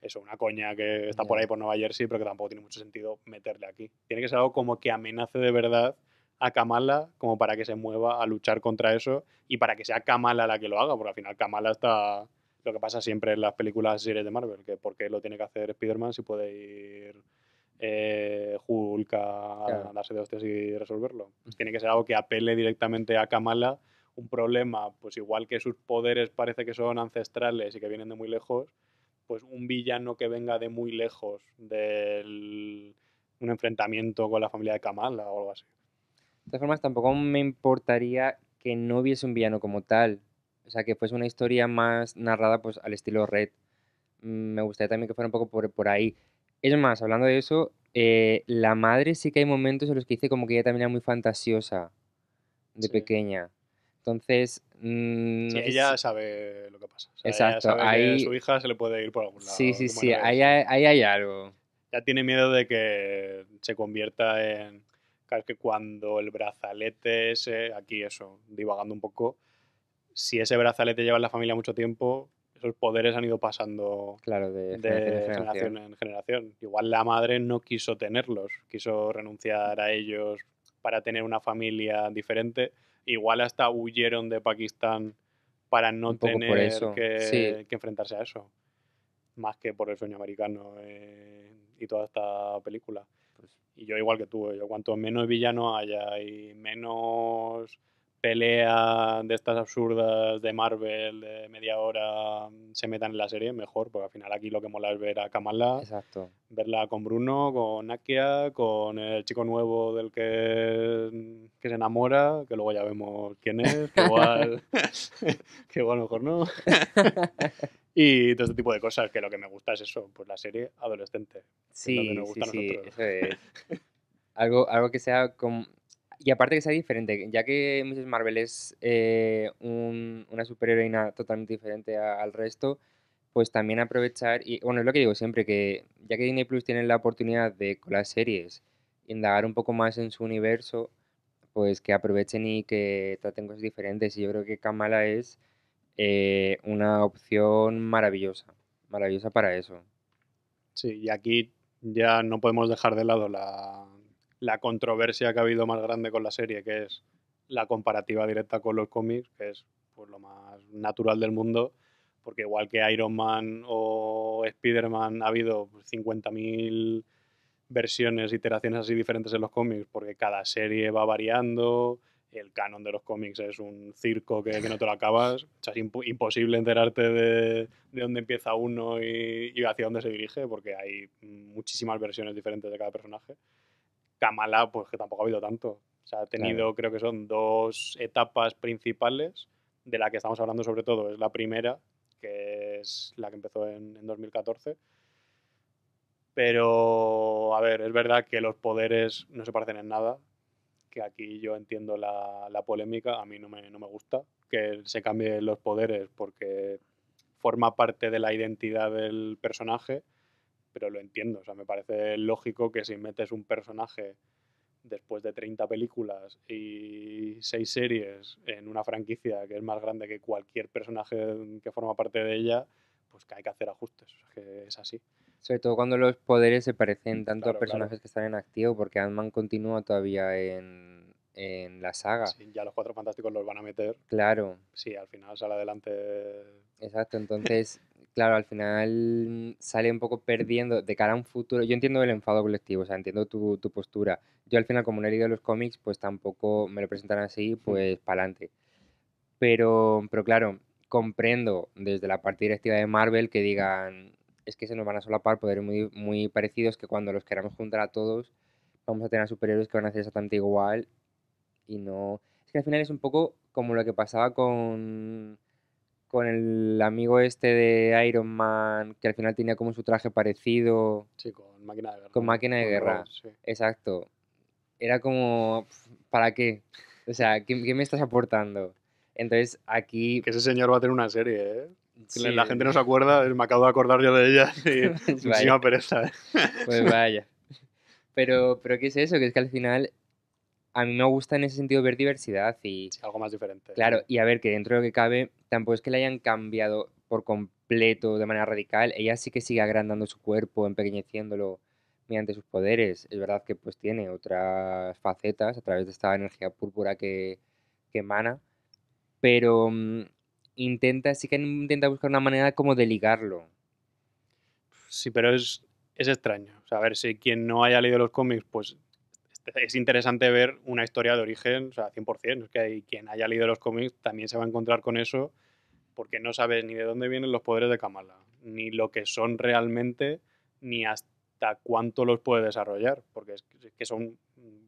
[SPEAKER 1] eso, una coña que está por ahí por Nueva Jersey, pero que tampoco tiene mucho sentido meterle aquí. Tiene que ser algo como que amenace de verdad a Kamala como para que se mueva a luchar contra eso y para que sea Kamala la que lo haga, porque al final Kamala está lo que pasa siempre en las películas y series de Marvel, que por qué lo tiene que hacer Spider-Man si puede ir eh, a darse de hostias y resolverlo. Mm. tiene que ser algo que apele directamente a Kamala, un problema, pues igual que sus poderes parece que son ancestrales y que vienen de muy lejos, pues un villano que venga de muy lejos del un enfrentamiento con la familia de Kamala o algo así.
[SPEAKER 2] De todas formas, tampoco me importaría que no hubiese un villano como tal. O sea, que fuese una historia más narrada pues al estilo Red. Mm, me gustaría también que fuera un poco por, por ahí. Es más, hablando de eso, eh, la madre sí que hay momentos en los que dice como que ella también era muy fantasiosa de pequeña. Entonces. Mm, sí, ella
[SPEAKER 1] sabe lo que pasa. Exacto. su hija se le puede ir por algún lado. Sí, sí, sí. Ahí
[SPEAKER 2] hay, algo.
[SPEAKER 1] Ya tiene miedo de que se convierta en. Claro, que cuando el brazalete es Aquí, eso, divagando un poco. Si ese brazalete lleva en la familia mucho tiempo, esos poderes han ido pasando claro, de, generación, en generación. Igual la madre no quiso tenerlos, quiso renunciar a ellos para tener una familia diferente. Igual hasta huyeron de Pakistán para no tener que, que, enfrentarse a eso. Más que por el sueño americano eh, y toda esta película. Pues y yo igual que tú, eh, yo cuanto menos villano haya y menos pelea de estas absurdas de Marvel de media hora mm, se metan en la serie, mejor, porque al final aquí lo que mola es ver a Kamala, verla con Bruno, con Akia, con el chico nuevo del mm, que, se enamora, que luego ya vemos quién es, que igual, que mejor no. y todo este tipo de cosas, que lo que me gusta es eso, pues la serie adolescente.
[SPEAKER 2] Sí, sí, Sí, algo, algo que sea como y aparte que sea diferente, ya que Mrs. Marvel es eh, un, una superheroína totalmente diferente al resto, pues también aprovechar, y bueno, es lo que digo siempre, que ya que Disney Plus tiene la oportunidad de con las series indagar un poco más en su universo, pues que aprovechen y que traten cosas diferentes. Y yo creo que Kamala es eh, una opción maravillosa, maravillosa para eso. Sí, y
[SPEAKER 1] aquí ya no podemos dejar de lado la, la controversia que ha habido más grande con la serie, que es la comparativa directa con los cómics, que es pues, lo más natural del mundo, porque igual que Iron Man o Spider-Man ha habido 50.000 pues, versiones, iteraciones así diferentes en los cómics, porque cada serie va variando, el canon de los cómics es un circo que, no te lo acabas, es imposible enterarte de, dónde empieza uno y hacia dónde se dirige, porque hay muchísimas versiones diferentes de cada personaje. Kamala, pues que tampoco ha habido tanto. O ha tenido, creo que son dos etapas principales, de la que estamos hablando sobre todo. Es la primera, que es la que empezó en, 2014. Pero, a ver, es verdad que los poderes no se parecen en nada, que aquí yo entiendo la, polémica, a mí no me, no me gusta que se cambien los poderes porque forma parte de la identidad del personaje pero lo entiendo. O sea, me parece lógico que si metes un personaje después de 30 películas y 6 series en una franquicia que es más grande que cualquier personaje que forma parte de ella, pues que hay que hacer ajustes. que es así.
[SPEAKER 2] Sobre todo cuando los poderes se parecen tanto a personajes que están en activo, porque Ant-Man continúa todavía en, en
[SPEAKER 1] la saga. Sí, ya los cuatro fantásticos los van a meter. Claro. Sí, al final sale adelante.
[SPEAKER 2] Exacto, entonces claro, al final sale un poco perdiendo de cara a un futuro. Yo entiendo el enfado colectivo, o sea, entiendo tu, tu postura. Yo al final, como no he leído los cómics, pues tampoco me lo presentan así, pues pa'lante. para adelante. Pero, pero claro, comprendo desde la parte directiva de Marvel que digan, es que se nos van a solapar poderes muy, muy parecidos que cuando los queramos juntar a todos vamos a tener superhéroes que van a hacer exactamente igual y no... Es que al final es un poco como lo que pasaba con con el amigo este de Iron Man, que al final tenía como su traje parecido. Sí, con máquina de guerra. Con máquina de guerra, exacto. Era como, ¿para qué? O sea, ¿qué, me estás aportando? Entonces aquí... Que ese señor va a tener una serie, ¿eh? La gente no se acuerda, eh, me acabo de acordar yo de ella y pues, ¿eh? pues vaya. pereza. Pues vaya. Pero, pero ¿qué es eso? Que es que al final a mí me gusta en ese sentido ver diversidad y... algo más diferente. Claro, y a ver, que dentro de lo que cabe, tampoco es que la hayan cambiado por completo, de manera radical. Ella sí que sigue agrandando su cuerpo, empequeñeciéndolo mediante sus poderes. Es verdad que pues tiene otras facetas a través de esta energía púrpura que, emana, pero mm, intenta, sí que intenta buscar una manera como de ligarlo. Sí, pero es, es
[SPEAKER 1] extraño. O a ver, si quien no haya leído los cómics, pues es interesante ver una historia de origen, o sea, 100%. Es que hay, quien haya leído los cómics también se va a encontrar con eso, porque no sabes ni de dónde vienen los poderes de Kamala, ni lo que son realmente, ni hasta cuánto los puede desarrollar, porque es que son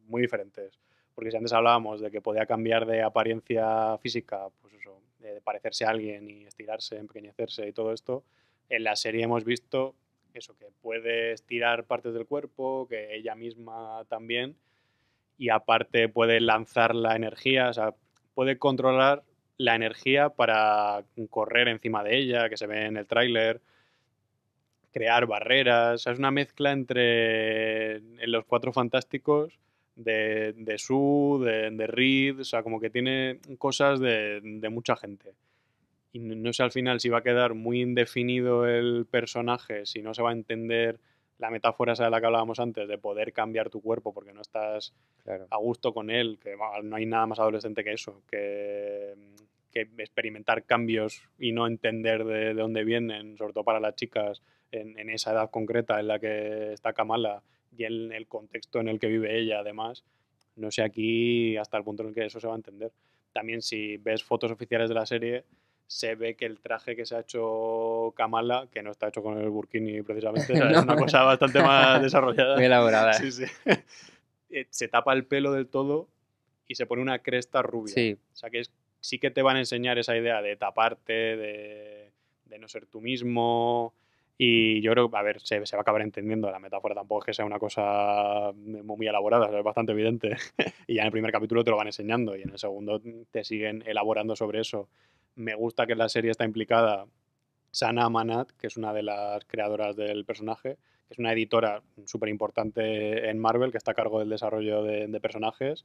[SPEAKER 1] muy diferentes. Porque si antes hablábamos de que podía cambiar de apariencia física, pues eso, de parecerse a alguien y estirarse, empequeñecerse y todo esto, en la serie hemos visto eso, que puede estirar partes del cuerpo, que ella misma también, y aparte puede lanzar la energía, o sea, puede controlar la energía para correr encima de ella, que se ve en el tráiler, crear barreras, o sea, es una mezcla entre los cuatro fantásticos de, de Sue, de, Reed, o sea, como que tiene cosas de mucha gente y no sé al final si va a quedar muy indefinido el personaje, si no se va a entender la metáfora esa de la que hablábamos antes, de poder cambiar tu cuerpo porque no estás a gusto con él, que no hay nada más adolescente que eso, que, experimentar cambios y no entender de, dónde vienen, sobre todo para las chicas en, en, esa edad concreta en la que está Kamala y en el contexto en el que vive ella, además, no sé aquí hasta el punto en el que eso se va a entender. También si ves fotos oficiales de la serie, se ve que el traje que se ha hecho Kamala, que no está hecho con el burkini precisamente, es una cosa bastante más desarrollada. Muy elaborada. Eh, se tapa el pelo del todo y se pone una cresta rubia. O sea que sí que te van a enseñar esa idea de taparte, de, no ser tú mismo. Y yo creo a ver, se, va a acabar entendiendo. La metáfora tampoco es que sea una cosa muy elaborada, es bastante evidente. y ya en el primer capítulo te lo van enseñando y en el segundo te siguen elaborando sobre eso me gusta que la serie está implicada Sana manat que es una de las creadoras del personaje, que es una editora súper importante en Marvel, que está a cargo del desarrollo de, personajes,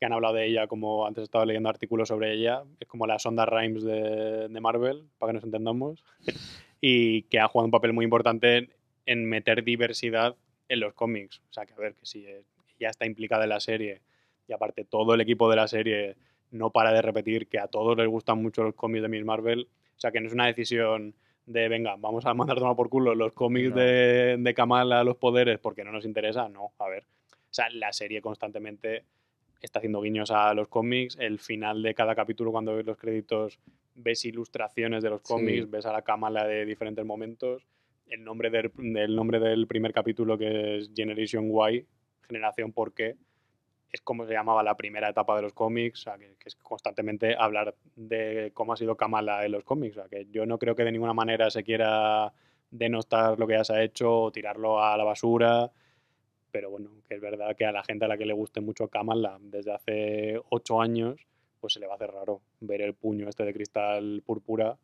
[SPEAKER 1] que han hablado de ella, como antes estaba leyendo artículos sobre ella, es como la sonda Rhymes de, Marvel, para que nos entendamos, y que ha jugado un papel muy importante en, meter diversidad en los cómics. O sea, que a ver, que si eh, ya está implicada en la serie, y aparte todo el equipo de la serie no para de repetir que a todos les gustan mucho los cómics de Miss Marvel. O sea, que no es una decisión de, venga, vamos a mandar tomar por culo los cómics de, de Kamala, los poderes, porque no nos interesa. No, a ver. O sea, la serie constantemente está haciendo guiños a los cómics. El final de cada capítulo, cuando ves los créditos, ves ilustraciones de los cómics, ves a la Kamala de diferentes momentos. El nombre, del, nombre del primer capítulo, que es Generation Y, Generación por qué, es como se llamaba la primera etapa de los cómics, que, es constantemente hablar de cómo ha sido Kamala en los cómics. que yo no creo que de ninguna manera se quiera denostar lo que ya se ha hecho o tirarlo a la basura. Pero bueno, que es verdad que a la gente a la que le guste mucho Kamala desde hace ocho años, pues se le va a hacer raro ver el puño este de cristal púrpura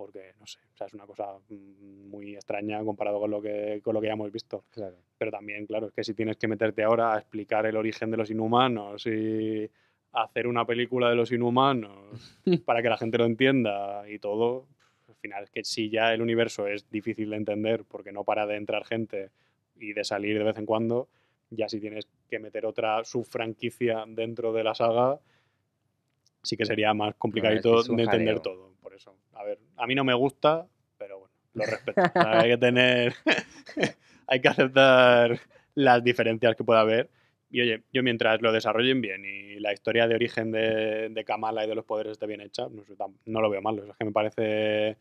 [SPEAKER 1] porque no sé, o sea, es una cosa mm, muy extraña comparado con lo que, con lo que ya hemos visto. Claro. Pero también, claro, es que si tienes que meterte ahora a explicar el origen de los inhumanos y hacer una película de los inhumanos para que la gente lo entienda y todo, al final es que si ya el universo es difícil de entender porque no para de entrar gente y de salir de vez en cuando, ya si tienes que meter otra subfranquicia dentro de la saga, sí que sería más complicadito de entender todo. Por eso a ver, a mí no me gusta, pero bueno, lo respeto. hay que tener, hay que aceptar las diferencias que pueda haber. Y oye, yo mientras lo desarrollen bien y la historia de origen de, Kamala y de los poderes esté bien hecha, no, lo veo mal. Es que me parece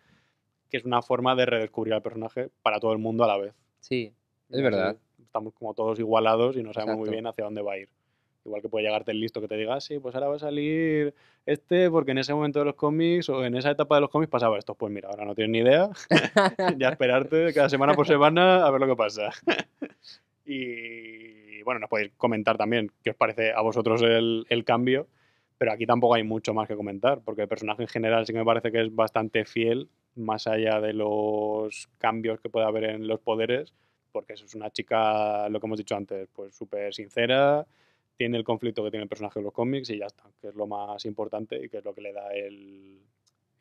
[SPEAKER 1] que es una forma de redescubrir al personaje para todo el mundo a la vez. Sí, es verdad. Estamos como todos igualados y no sabemos muy bien hacia dónde va a ir. Igual que puede llegarte el listo que te diga, ah, sí, pues ahora va a salir este, porque en ese momento de los cómics o en esa etapa de los cómics pasaba esto. Pues mira, ahora no tienes ni idea, ya esperarte cada semana por semana a ver lo que pasa. y bueno, nos podéis comentar también qué os parece a vosotros el, el cambio, pero aquí tampoco hay mucho más que comentar, porque el personaje en general sí que me parece que es bastante fiel, más allá de los cambios que puede haber en los poderes, porque es una chica, lo que hemos dicho antes, pues súper sincera tiene el conflicto que tiene el personaje de los cómics y ya está, que es lo más importante y que es lo que le da el,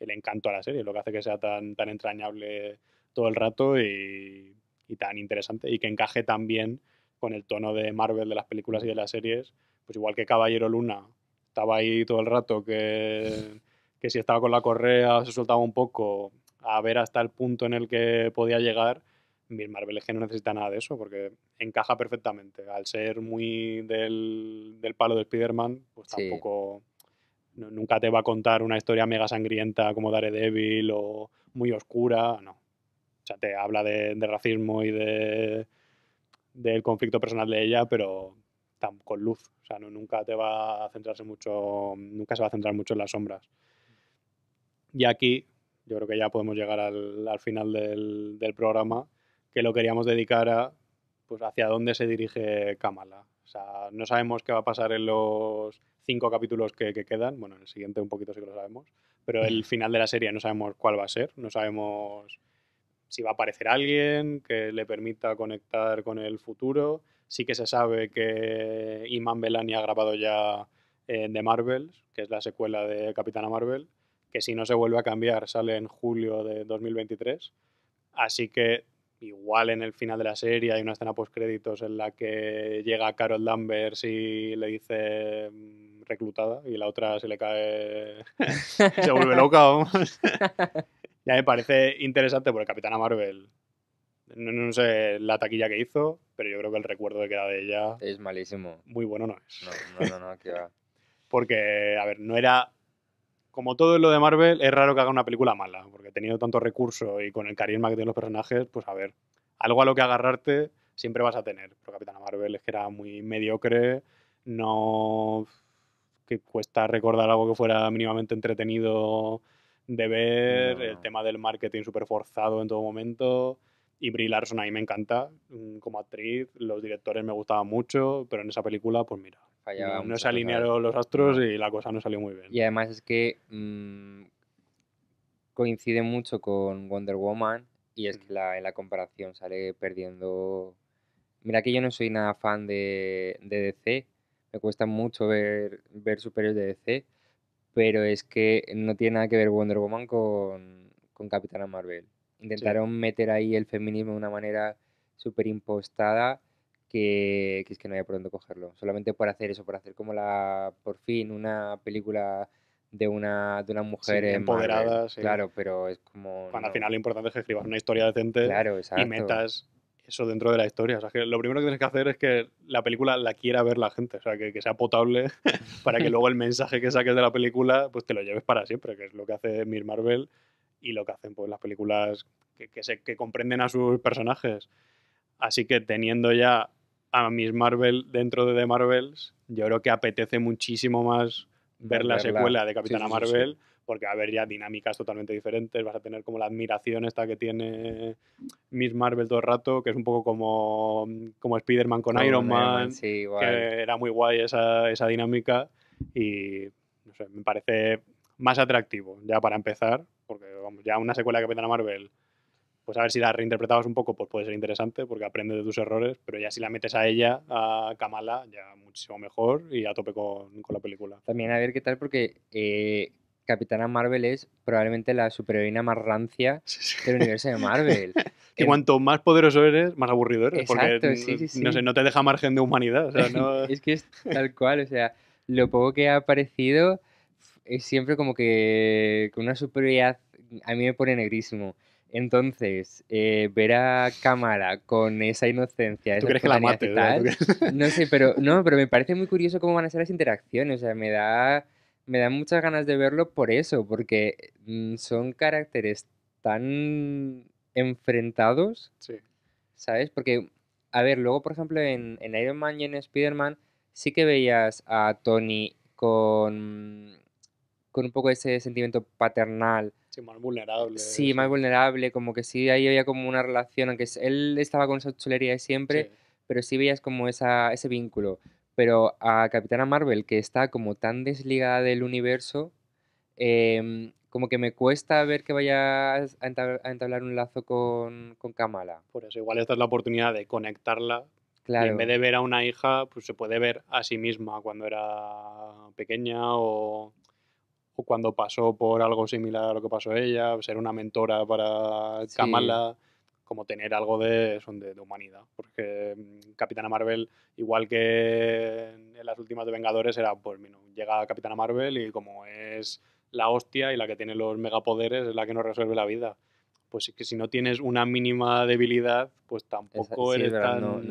[SPEAKER 1] encanto a la serie, lo que hace que sea tan, tan entrañable todo el rato y, tan interesante y que encaje tan bien con el tono de Marvel de las películas y de las series, pues igual que Caballero Luna estaba ahí todo el rato, que, que si estaba con la correa se soltaba un poco, a ver hasta el punto en el que podía llegar, Marvel es no necesita nada de eso porque encaja perfectamente. Al ser muy del, palo de Spider-Man, pues tampoco. nunca te va a contar una historia mega sangrienta como Daredevil o muy oscura, no. O sea, te habla de, racismo y de del conflicto personal de ella, pero con luz. O sea, nunca te va a centrarse mucho, nunca se va a centrar mucho en las sombras. Y aquí, yo creo que ya podemos llegar al, final del programa que lo queríamos dedicar a pues hacia dónde se dirige Kamala. O sea, no sabemos qué va a pasar en los cinco capítulos que, quedan. Bueno, en el siguiente un poquito sí que lo sabemos. Pero el final de la serie no sabemos cuál va a ser. No sabemos si va a aparecer alguien que le permita conectar con el futuro. Sí que se sabe que Iman Belani ha grabado ya en eh, The Marvels, que es la secuela de Capitana Marvel, que si no se vuelve a cambiar sale en julio de 2023. Así que igual en el final de la serie hay una escena post créditos en la que llega Carol Danvers y le dice mm, reclutada y la otra se le cae se vuelve loca ya me parece interesante porque Capitana Marvel no, sé la taquilla que hizo pero yo creo que el recuerdo que queda de ella es malísimo muy bueno no es no no no, no va porque a ver no era como todo lo de Marvel, es raro que haga una película mala, porque teniendo tanto recurso y con el carisma que tienen los personajes, pues a ver, algo a lo que agarrarte siempre vas a tener. Pero Capitana Marvel es que era muy mediocre, no que cuesta recordar algo que fuera mínimamente entretenido de ver, el tema del marketing súper forzado en todo momento. Y Brie Larson a me encanta mm, como actriz, los directores me gustaban mucho, pero en esa película, pues mira,
[SPEAKER 2] no, se alinearon los astros y la cosa no salió muy bien. Y además es que mm, coincide mucho con Wonder Woman y es que la, en la comparación sale perdiendo. Mira que yo no soy nada fan de, DC, me cuesta mucho ver, ver superiores de DC, pero es que no tiene nada que ver Wonder Woman con, Capitana Marvel. Intentaron meter ahí el feminismo de una manera súper impostada que, es que no haya por dónde cogerlo. Solamente por hacer eso, por hacer como la, por fin, una película de una, de una mujer empoderada. Sí. Claro, pero es como... Cuando al final lo importante es que escribas una historia decente y metas eso dentro de la
[SPEAKER 1] historia. O sea, que lo primero que tienes que hacer es que la película la quiera ver la gente, o sea, que, sea potable para que luego el mensaje que saques de la película pues te lo lleves para siempre, que es lo que hace Mir Marvel y lo que hacen pues las películas que, que comprenden a sus personajes. Así que teniendo ya a Miss Marvel dentro de The Marvels, yo creo que apetece muchísimo más ver la secuela de Capitana Marvel, porque va a haber ya dinámicas totalmente diferentes, vas a tener como la admiración esta que tiene Miss Marvel todo el rato, que es un poco como, como Spider-Man con Iron Man, que era muy guay esa, dinámica y me parece más atractivo ya para empezar, porque vamos, ya una secuela de Capitana Marvel pues a ver si la reinterpretabas un poco, pues puede ser interesante porque aprendes de tus errores, pero ya si la metes a ella, a Kamala, ya muchísimo mejor y a tope con, la película.
[SPEAKER 2] También a ver qué tal porque eh, Capitana Marvel es probablemente la superheroína más rancia del universo de Marvel. Y
[SPEAKER 1] cuanto más poderoso eres, más aburrido eres. Exacto, porque, sí, no sé, no te deja
[SPEAKER 2] margen de humanidad. es que es tal cual, o sea, lo poco que ha aparecido es siempre como que con una superioridad a mí me pone negrísimo. Entonces, eh, ver a cámara con esa inocencia, ¿Tú crees que la mate, no sé, pero no, me parece muy curioso cómo van a ser las interacciones. O sea, me da, muchas ganas de verlo por eso, porque mm, son caracteres tan enfrentados, ¿sabes? Porque, a ver, luego, por ejemplo, en, Iron Man y en Spider-Man sí que veías a Tony con, con un poco ese sentimiento paternal más vulnerable. Sí, más vulnerable, como que sí, ahí había como una relación, aunque él estaba con esa chulería de siempre, pero sí veías como esa, ese vínculo. Pero a Capitana Marvel, que está como tan desligada del universo, em, como que me cuesta ver que vaya a entablar un lazo con, con Kamala. Por eso, igual esta es la oportunidad de conectarla Claro. Y en vez de
[SPEAKER 1] ver a una hija, pues se puede ver a sí misma cuando era pequeña o cuando pasó por algo similar a lo que pasó ella, ser una mentora para Kamala, como tener algo de, son de, humanidad. Porque mm, Capitana Marvel, igual que en las últimas de Vengadores, era, pues, mira, llega Capitana Marvel y como es la hostia y la que tiene los megapoderes es la que nos resuelve la vida. Pues es que si no tienes una mínima debilidad, pues tampoco eres tan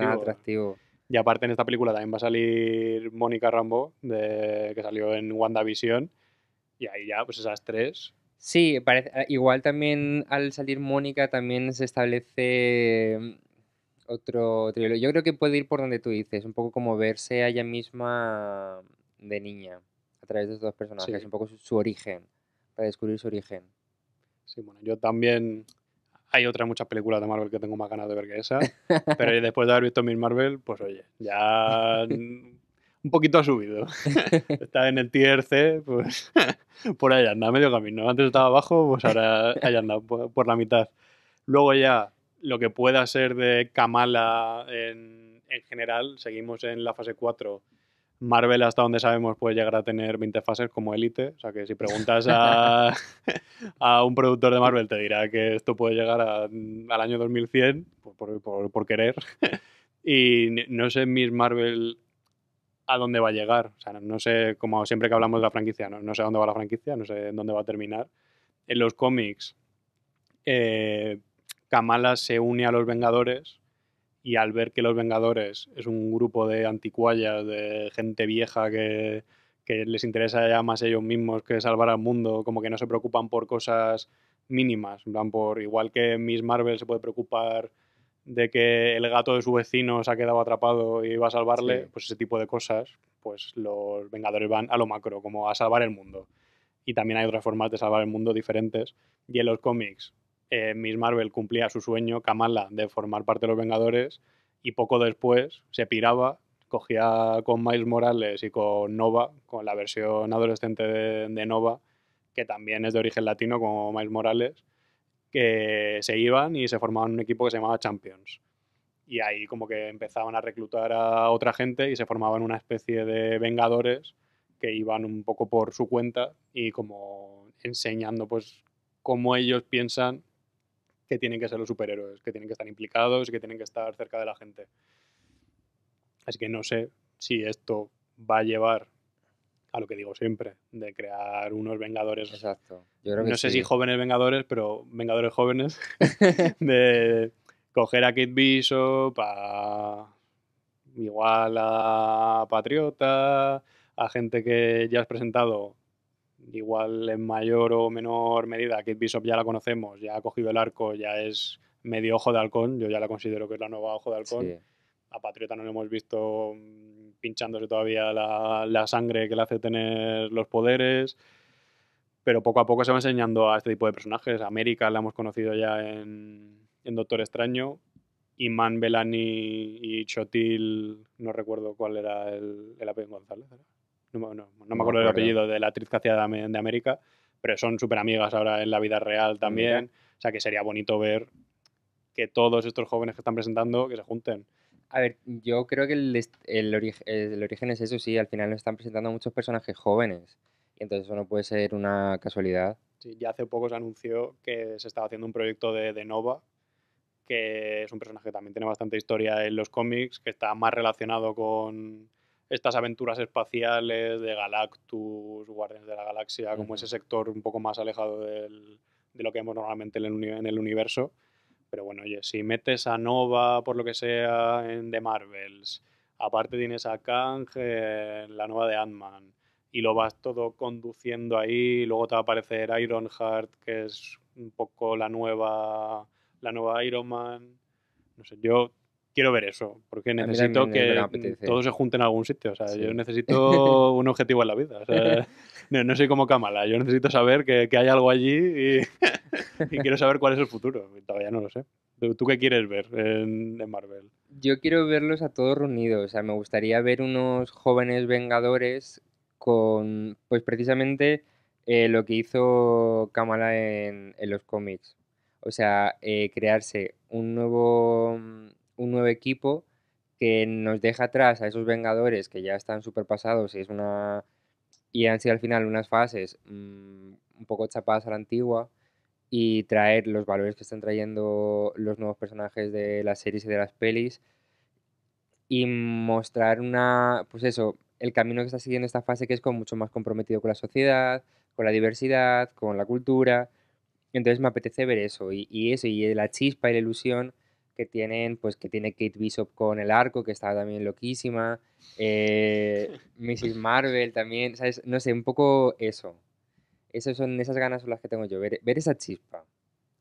[SPEAKER 1] atractivo. Y aparte en esta película también va a salir Mónica Rambo, de, que
[SPEAKER 2] salió en WandaVision
[SPEAKER 1] y ahí ya, pues esas tres.
[SPEAKER 2] Sí, parece, ah, igual también al salir Mónica también se establece mm, otro trílogo. Yo creo que puede ir por donde tú dices, un poco como verse a ella misma de niña, a través de estos dos personajes, un poco su, origen, para descubrir su origen.
[SPEAKER 1] Sí, bueno, yo también... Hay otras muchas películas de Marvel que tengo más ganas de ver que esa, pero después de haber visto Miss Marvel, pues oye, ya un poquito ha subido. Está en el tier C, pues por ahí anda, medio camino. Antes estaba abajo, pues ahora ahí anda, por, la mitad. Luego ya, lo que pueda ser de Kamala en, general, seguimos en la fase 4 Marvel, hasta donde sabemos, puede llegar a tener 20 fases como élite. O sea que si preguntas a, un productor de Marvel, te dirá que esto puede llegar al año 2100 pues por, por, querer. Y no sé mis Marvel a dónde va a llegar. no sé, como siempre que hablamos de la franquicia, no, sé dónde va la franquicia, no sé dónde va a terminar. En los cómics, eh, Kamala se une a los Vengadores y al ver que los Vengadores es un grupo de anticuallas, de gente vieja que, les interesa ya más ellos mismos que salvar al mundo, como que no se preocupan por cosas mínimas, por igual que Miss Marvel se puede preocupar de que el gato de su vecino se ha quedado atrapado y va a salvarle, pues ese tipo de cosas, pues los Vengadores van a lo macro, como a salvar el mundo. Y también hay otras formas de salvar el mundo diferentes. Y en los cómics, eh, Miss Marvel cumplía su sueño, Kamala, de formar parte de los Vengadores, y poco después se piraba, cogía con Miles Morales y con Nova, con la versión adolescente de, de Nova, que también es de origen latino como Miles Morales, que se iban y se formaban un equipo que se llamaba Champions. Y ahí como que empezaban a reclutar a otra gente y se formaban una especie de vengadores que iban un poco por su cuenta y como enseñando pues cómo ellos piensan que tienen que ser los superhéroes, que tienen que estar implicados y que tienen que estar cerca de la gente. Así que no sé si esto va a llevar a lo que digo siempre, de crear unos Vengadores. Exacto. Yo no sé si jóvenes Vengadores, pero Vengadores jóvenes. de coger a Kate Bishop, a... igual a Patriota, a gente que ya has presentado igual en mayor o menor medida, Kate Bishop ya la conocemos, ya ha cogido el arco, ya es medio ojo de halcón, yo ya la considero que es la nueva ojo de halcón. A Patriota no lo hemos visto pinchándose todavía la, sangre que le hace tener los poderes pero poco a poco se va enseñando a este tipo de personajes. América la hemos conocido ya en, Doctor Extraño. Iman Belani y Chotil, no recuerdo cuál era el, apellido González. No, me acuerdo, el apellido de la actriz que hacía de, América, pero son súper amigas ahora en la vida real también.
[SPEAKER 2] O sea que sería bonito ver que todos estos jóvenes que están presentando que se junten. A ver, yo creo que el, el, origen, es eso, sí, al final nos están presentando muchos personajes jóvenes y entonces eso no puede ser una casualidad.
[SPEAKER 1] Sí, ya hace poco se anunció que se estaba haciendo un proyecto de, de Nova, que es un personaje que también tiene bastante historia en los cómics, que está más relacionado con estas aventuras espaciales de Galactus, Guardianes de la Galaxia, como ese sector un poco más alejado del, de lo que vemos normalmente en el, en el universo pero bueno, oye, si metes a Nova, por lo que sea, en The Marvels, aparte tienes a Kang, la nueva de Ant-Man, y lo vas todo conduciendo ahí, y luego te va a aparecer Ironheart, que es un poco la nueva, la nueva Iron Man. No sé, yo quiero ver eso, porque necesito que todos se junten en algún sitio. O sea, yo necesito un objetivo en la vida. no, no, soy como Kamala, yo necesito saber que, hay algo allí y, quiero saber
[SPEAKER 2] cuál es el futuro. Todavía no lo sé. ¿Tú, qué quieres ver en, Marvel? Yo quiero verlos a todos reunidos. O sea, me gustaría ver unos jóvenes Vengadores con, pues precisamente eh, lo que hizo Kamala en, los cómics. O sea, eh, crearse un nuevo, un nuevo equipo que nos deja atrás a esos Vengadores que ya están superpasados y es una y han sido al final unas fases mm, un poco chapadas a la antigua y traer los valores que están trayendo los nuevos personajes de las series y de las pelis y mostrar una, pues eso, el camino que está siguiendo esta fase que es con mucho más comprometido con la sociedad, con la diversidad, con la cultura. Entonces me apetece ver eso y, y eso y la chispa y la ilusión que tienen, pues que tiene Kate Bishop con el arco, que está también loquísima, eh, Mrs. Marvel también, ¿sabes? No sé, un poco eso. Esas son esas ganas son las que tengo yo, ver, ver esa chispa.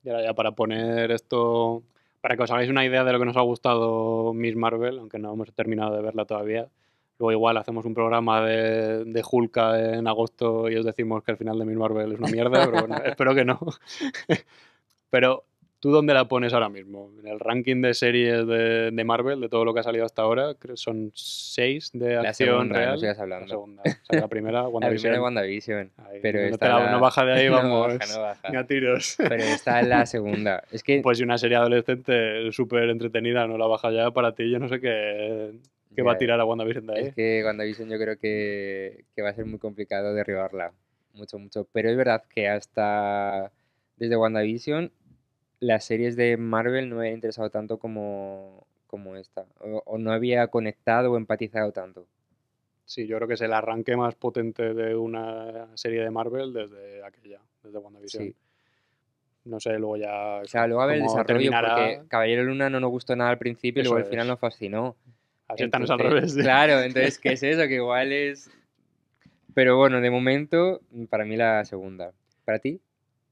[SPEAKER 2] Ya,
[SPEAKER 1] ya, para poner esto, para que os hagáis una idea de lo que nos ha gustado Miss Marvel, aunque no hemos terminado de verla todavía. Luego igual hacemos un programa de, de Hulka en agosto y os decimos que el final de Miss Marvel es una mierda, pero bueno, espero que no. pero ¿Tú dónde la pones ahora mismo? En el ranking de series de, de Marvel, de todo lo que ha salido hasta ahora, son seis de la acción segunda, real. hablando. La segunda. la primera, WandaVision. la primera WandaVision. pero no, no, baja de ahí, vamos. Ni a tiros. Pero esta es la segunda. Es que... Pues una serie adolescente súper entretenida no la baja ya para ti, yo no sé
[SPEAKER 2] qué va a tirar a WandaVision de ahí. Es que WandaVision yo creo que, que, va a ser muy complicado derribarla. Mucho, mucho. Pero es verdad que hasta desde WandaVision las series de Marvel no me ha interesado tanto como, esta, o, no había conectado o empatizado tanto. Sí, yo creo que es el arranque más potente
[SPEAKER 1] de una serie de Marvel desde aquella, desde WandaVision. No sé,
[SPEAKER 2] luego ya... O sea, luego a ver desarrollo, porque Caballero Luna no nos gustó nada al principio y luego al final nos fascinó. al revés. Claro, entonces, ¿qué es eso? Que igual es. Pero bueno, de momento, para mí la segunda. ¿Para ti?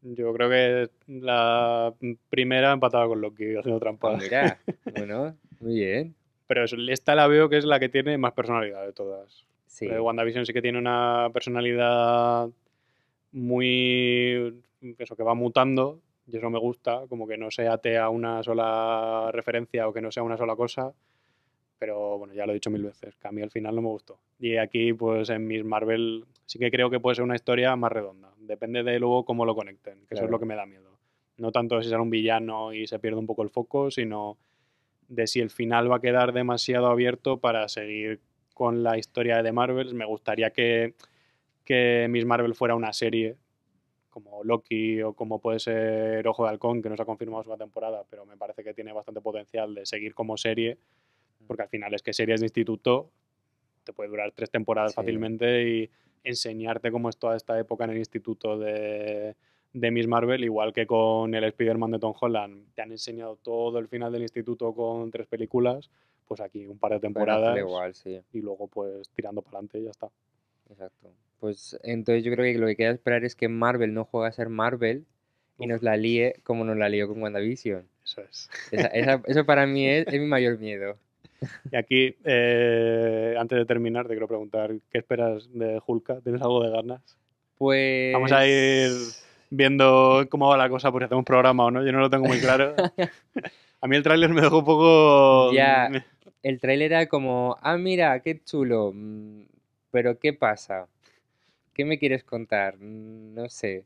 [SPEAKER 2] Yo creo que
[SPEAKER 1] la primera empatada con Loki haciendo ah, trampas. Mira,
[SPEAKER 2] bueno, muy bien.
[SPEAKER 1] Pero esta la veo que es la que tiene más personalidad de todas. Sí. WandaVision sí que tiene una personalidad muy. Eso que va mutando, y eso me gusta, como que no se ate a una sola referencia o que no sea una sola cosa. Pero bueno, ya lo he dicho mil veces, que a mí al final no me gustó. Y aquí, pues en mis Marvel sí que creo que puede ser una historia más redonda Depende de luego cómo lo conecten, que eso es lo que me da miedo. No tanto de si será un villano y se pierde un poco el foco, sino de si el final va a quedar demasiado abierto para seguir con la historia de Marvel. Me gustaría que, Miss Marvel fuera una serie, como Loki o como puede ser Ojo de Halcón, que no se ha confirmado su temporada, pero me parece que tiene bastante potencial de seguir como serie, mm. porque al final es que series de instituto te puede durar tres temporadas fácilmente y enseñarte cómo es toda esta época en el instituto de, Miss Marvel, igual que con el Spider-Man de Tom Holland. Te han enseñado todo el final del instituto con tres películas, pues aquí un par de temporadas. igual, Y luego pues tirando para adelante ya está. Exacto.
[SPEAKER 2] Pues entonces yo creo que lo que queda esperar es que Marvel no juegue a ser Marvel y nos la líe como nos la lío con WandaVision. Eso es. eso para mí es mi mayor miedo.
[SPEAKER 1] Y aquí, eh, antes de terminar, te quiero preguntar, ¿qué esperas de Julka? ¿Tienes algo de ganas?
[SPEAKER 2] Pues... Vamos a
[SPEAKER 1] ir viendo cómo va la cosa, por si hacemos programa o no, yo no lo tengo
[SPEAKER 2] muy claro. a mí el tráiler me dejó un poco... Ya, el tráiler era como, ah, mira, qué chulo, mm, pero ¿qué pasa? ¿Qué me quieres contar? Mm, no sé.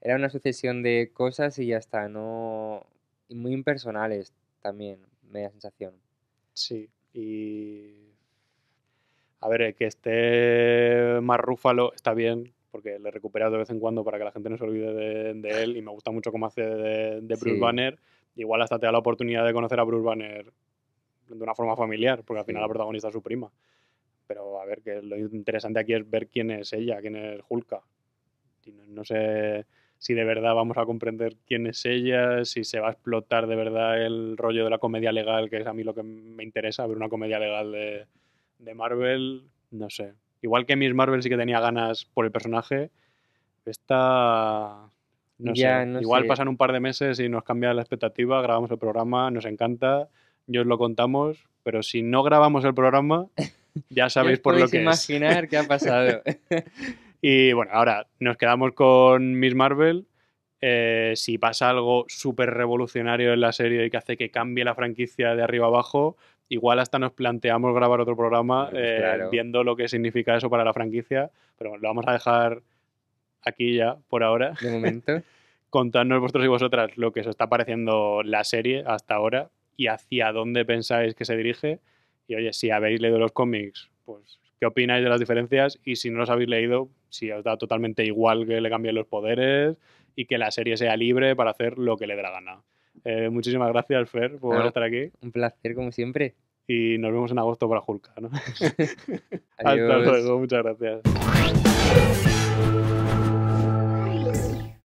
[SPEAKER 2] Era una sucesión de cosas y ya está, no... muy impersonales también, me da sensación. Sí,
[SPEAKER 1] y a ver, que esté más rúfalo está bien, porque le recupera de vez en cuando para que la gente no se olvide de, él, y me gusta mucho cómo hace de, Bruce Banner. Igual hasta te da la oportunidad de conocer a Bruce Banner de una forma familiar, porque al final la protagonista es su prima. Pero a ver, que lo interesante aquí es ver quién es ella, quién es Hulka. no sé si de verdad vamos a comprender quién es ella, si se va a explotar de verdad el rollo de la comedia legal, que es a mí lo que me interesa, ver una comedia legal de, Marvel, no sé. Igual que Miss Marvel sí que tenía ganas por el personaje, está... Igual pasan un par de meses y nos cambia la expectativa, grabamos el programa, nos encanta, yo os lo contamos, pero si no grabamos el programa, ya sabéis por lo que imaginar qué ha pasado. Y bueno, ahora nos quedamos con Miss Marvel. Eh, si pasa algo súper revolucionario en la serie y que hace que cambie la franquicia de arriba abajo, igual hasta nos planteamos grabar otro programa pues eh, viendo lo que significa eso para la franquicia, pero lo vamos a dejar aquí ya por ahora. De momento. Contadnos vosotros y vosotras lo que os está pareciendo la serie hasta ahora y hacia dónde pensáis que se dirige. Y oye, si habéis leído los cómics, pues qué opináis de las diferencias y si no los habéis leído, si os da totalmente igual que le cambien los poderes y que la serie sea libre para hacer lo que le dé la gana. Eh,
[SPEAKER 2] muchísimas gracias, Fer, por estar aquí. Un placer, como siempre. Y
[SPEAKER 1] nos vemos en agosto para Julka, ¿no? Hasta luego, muchas gracias.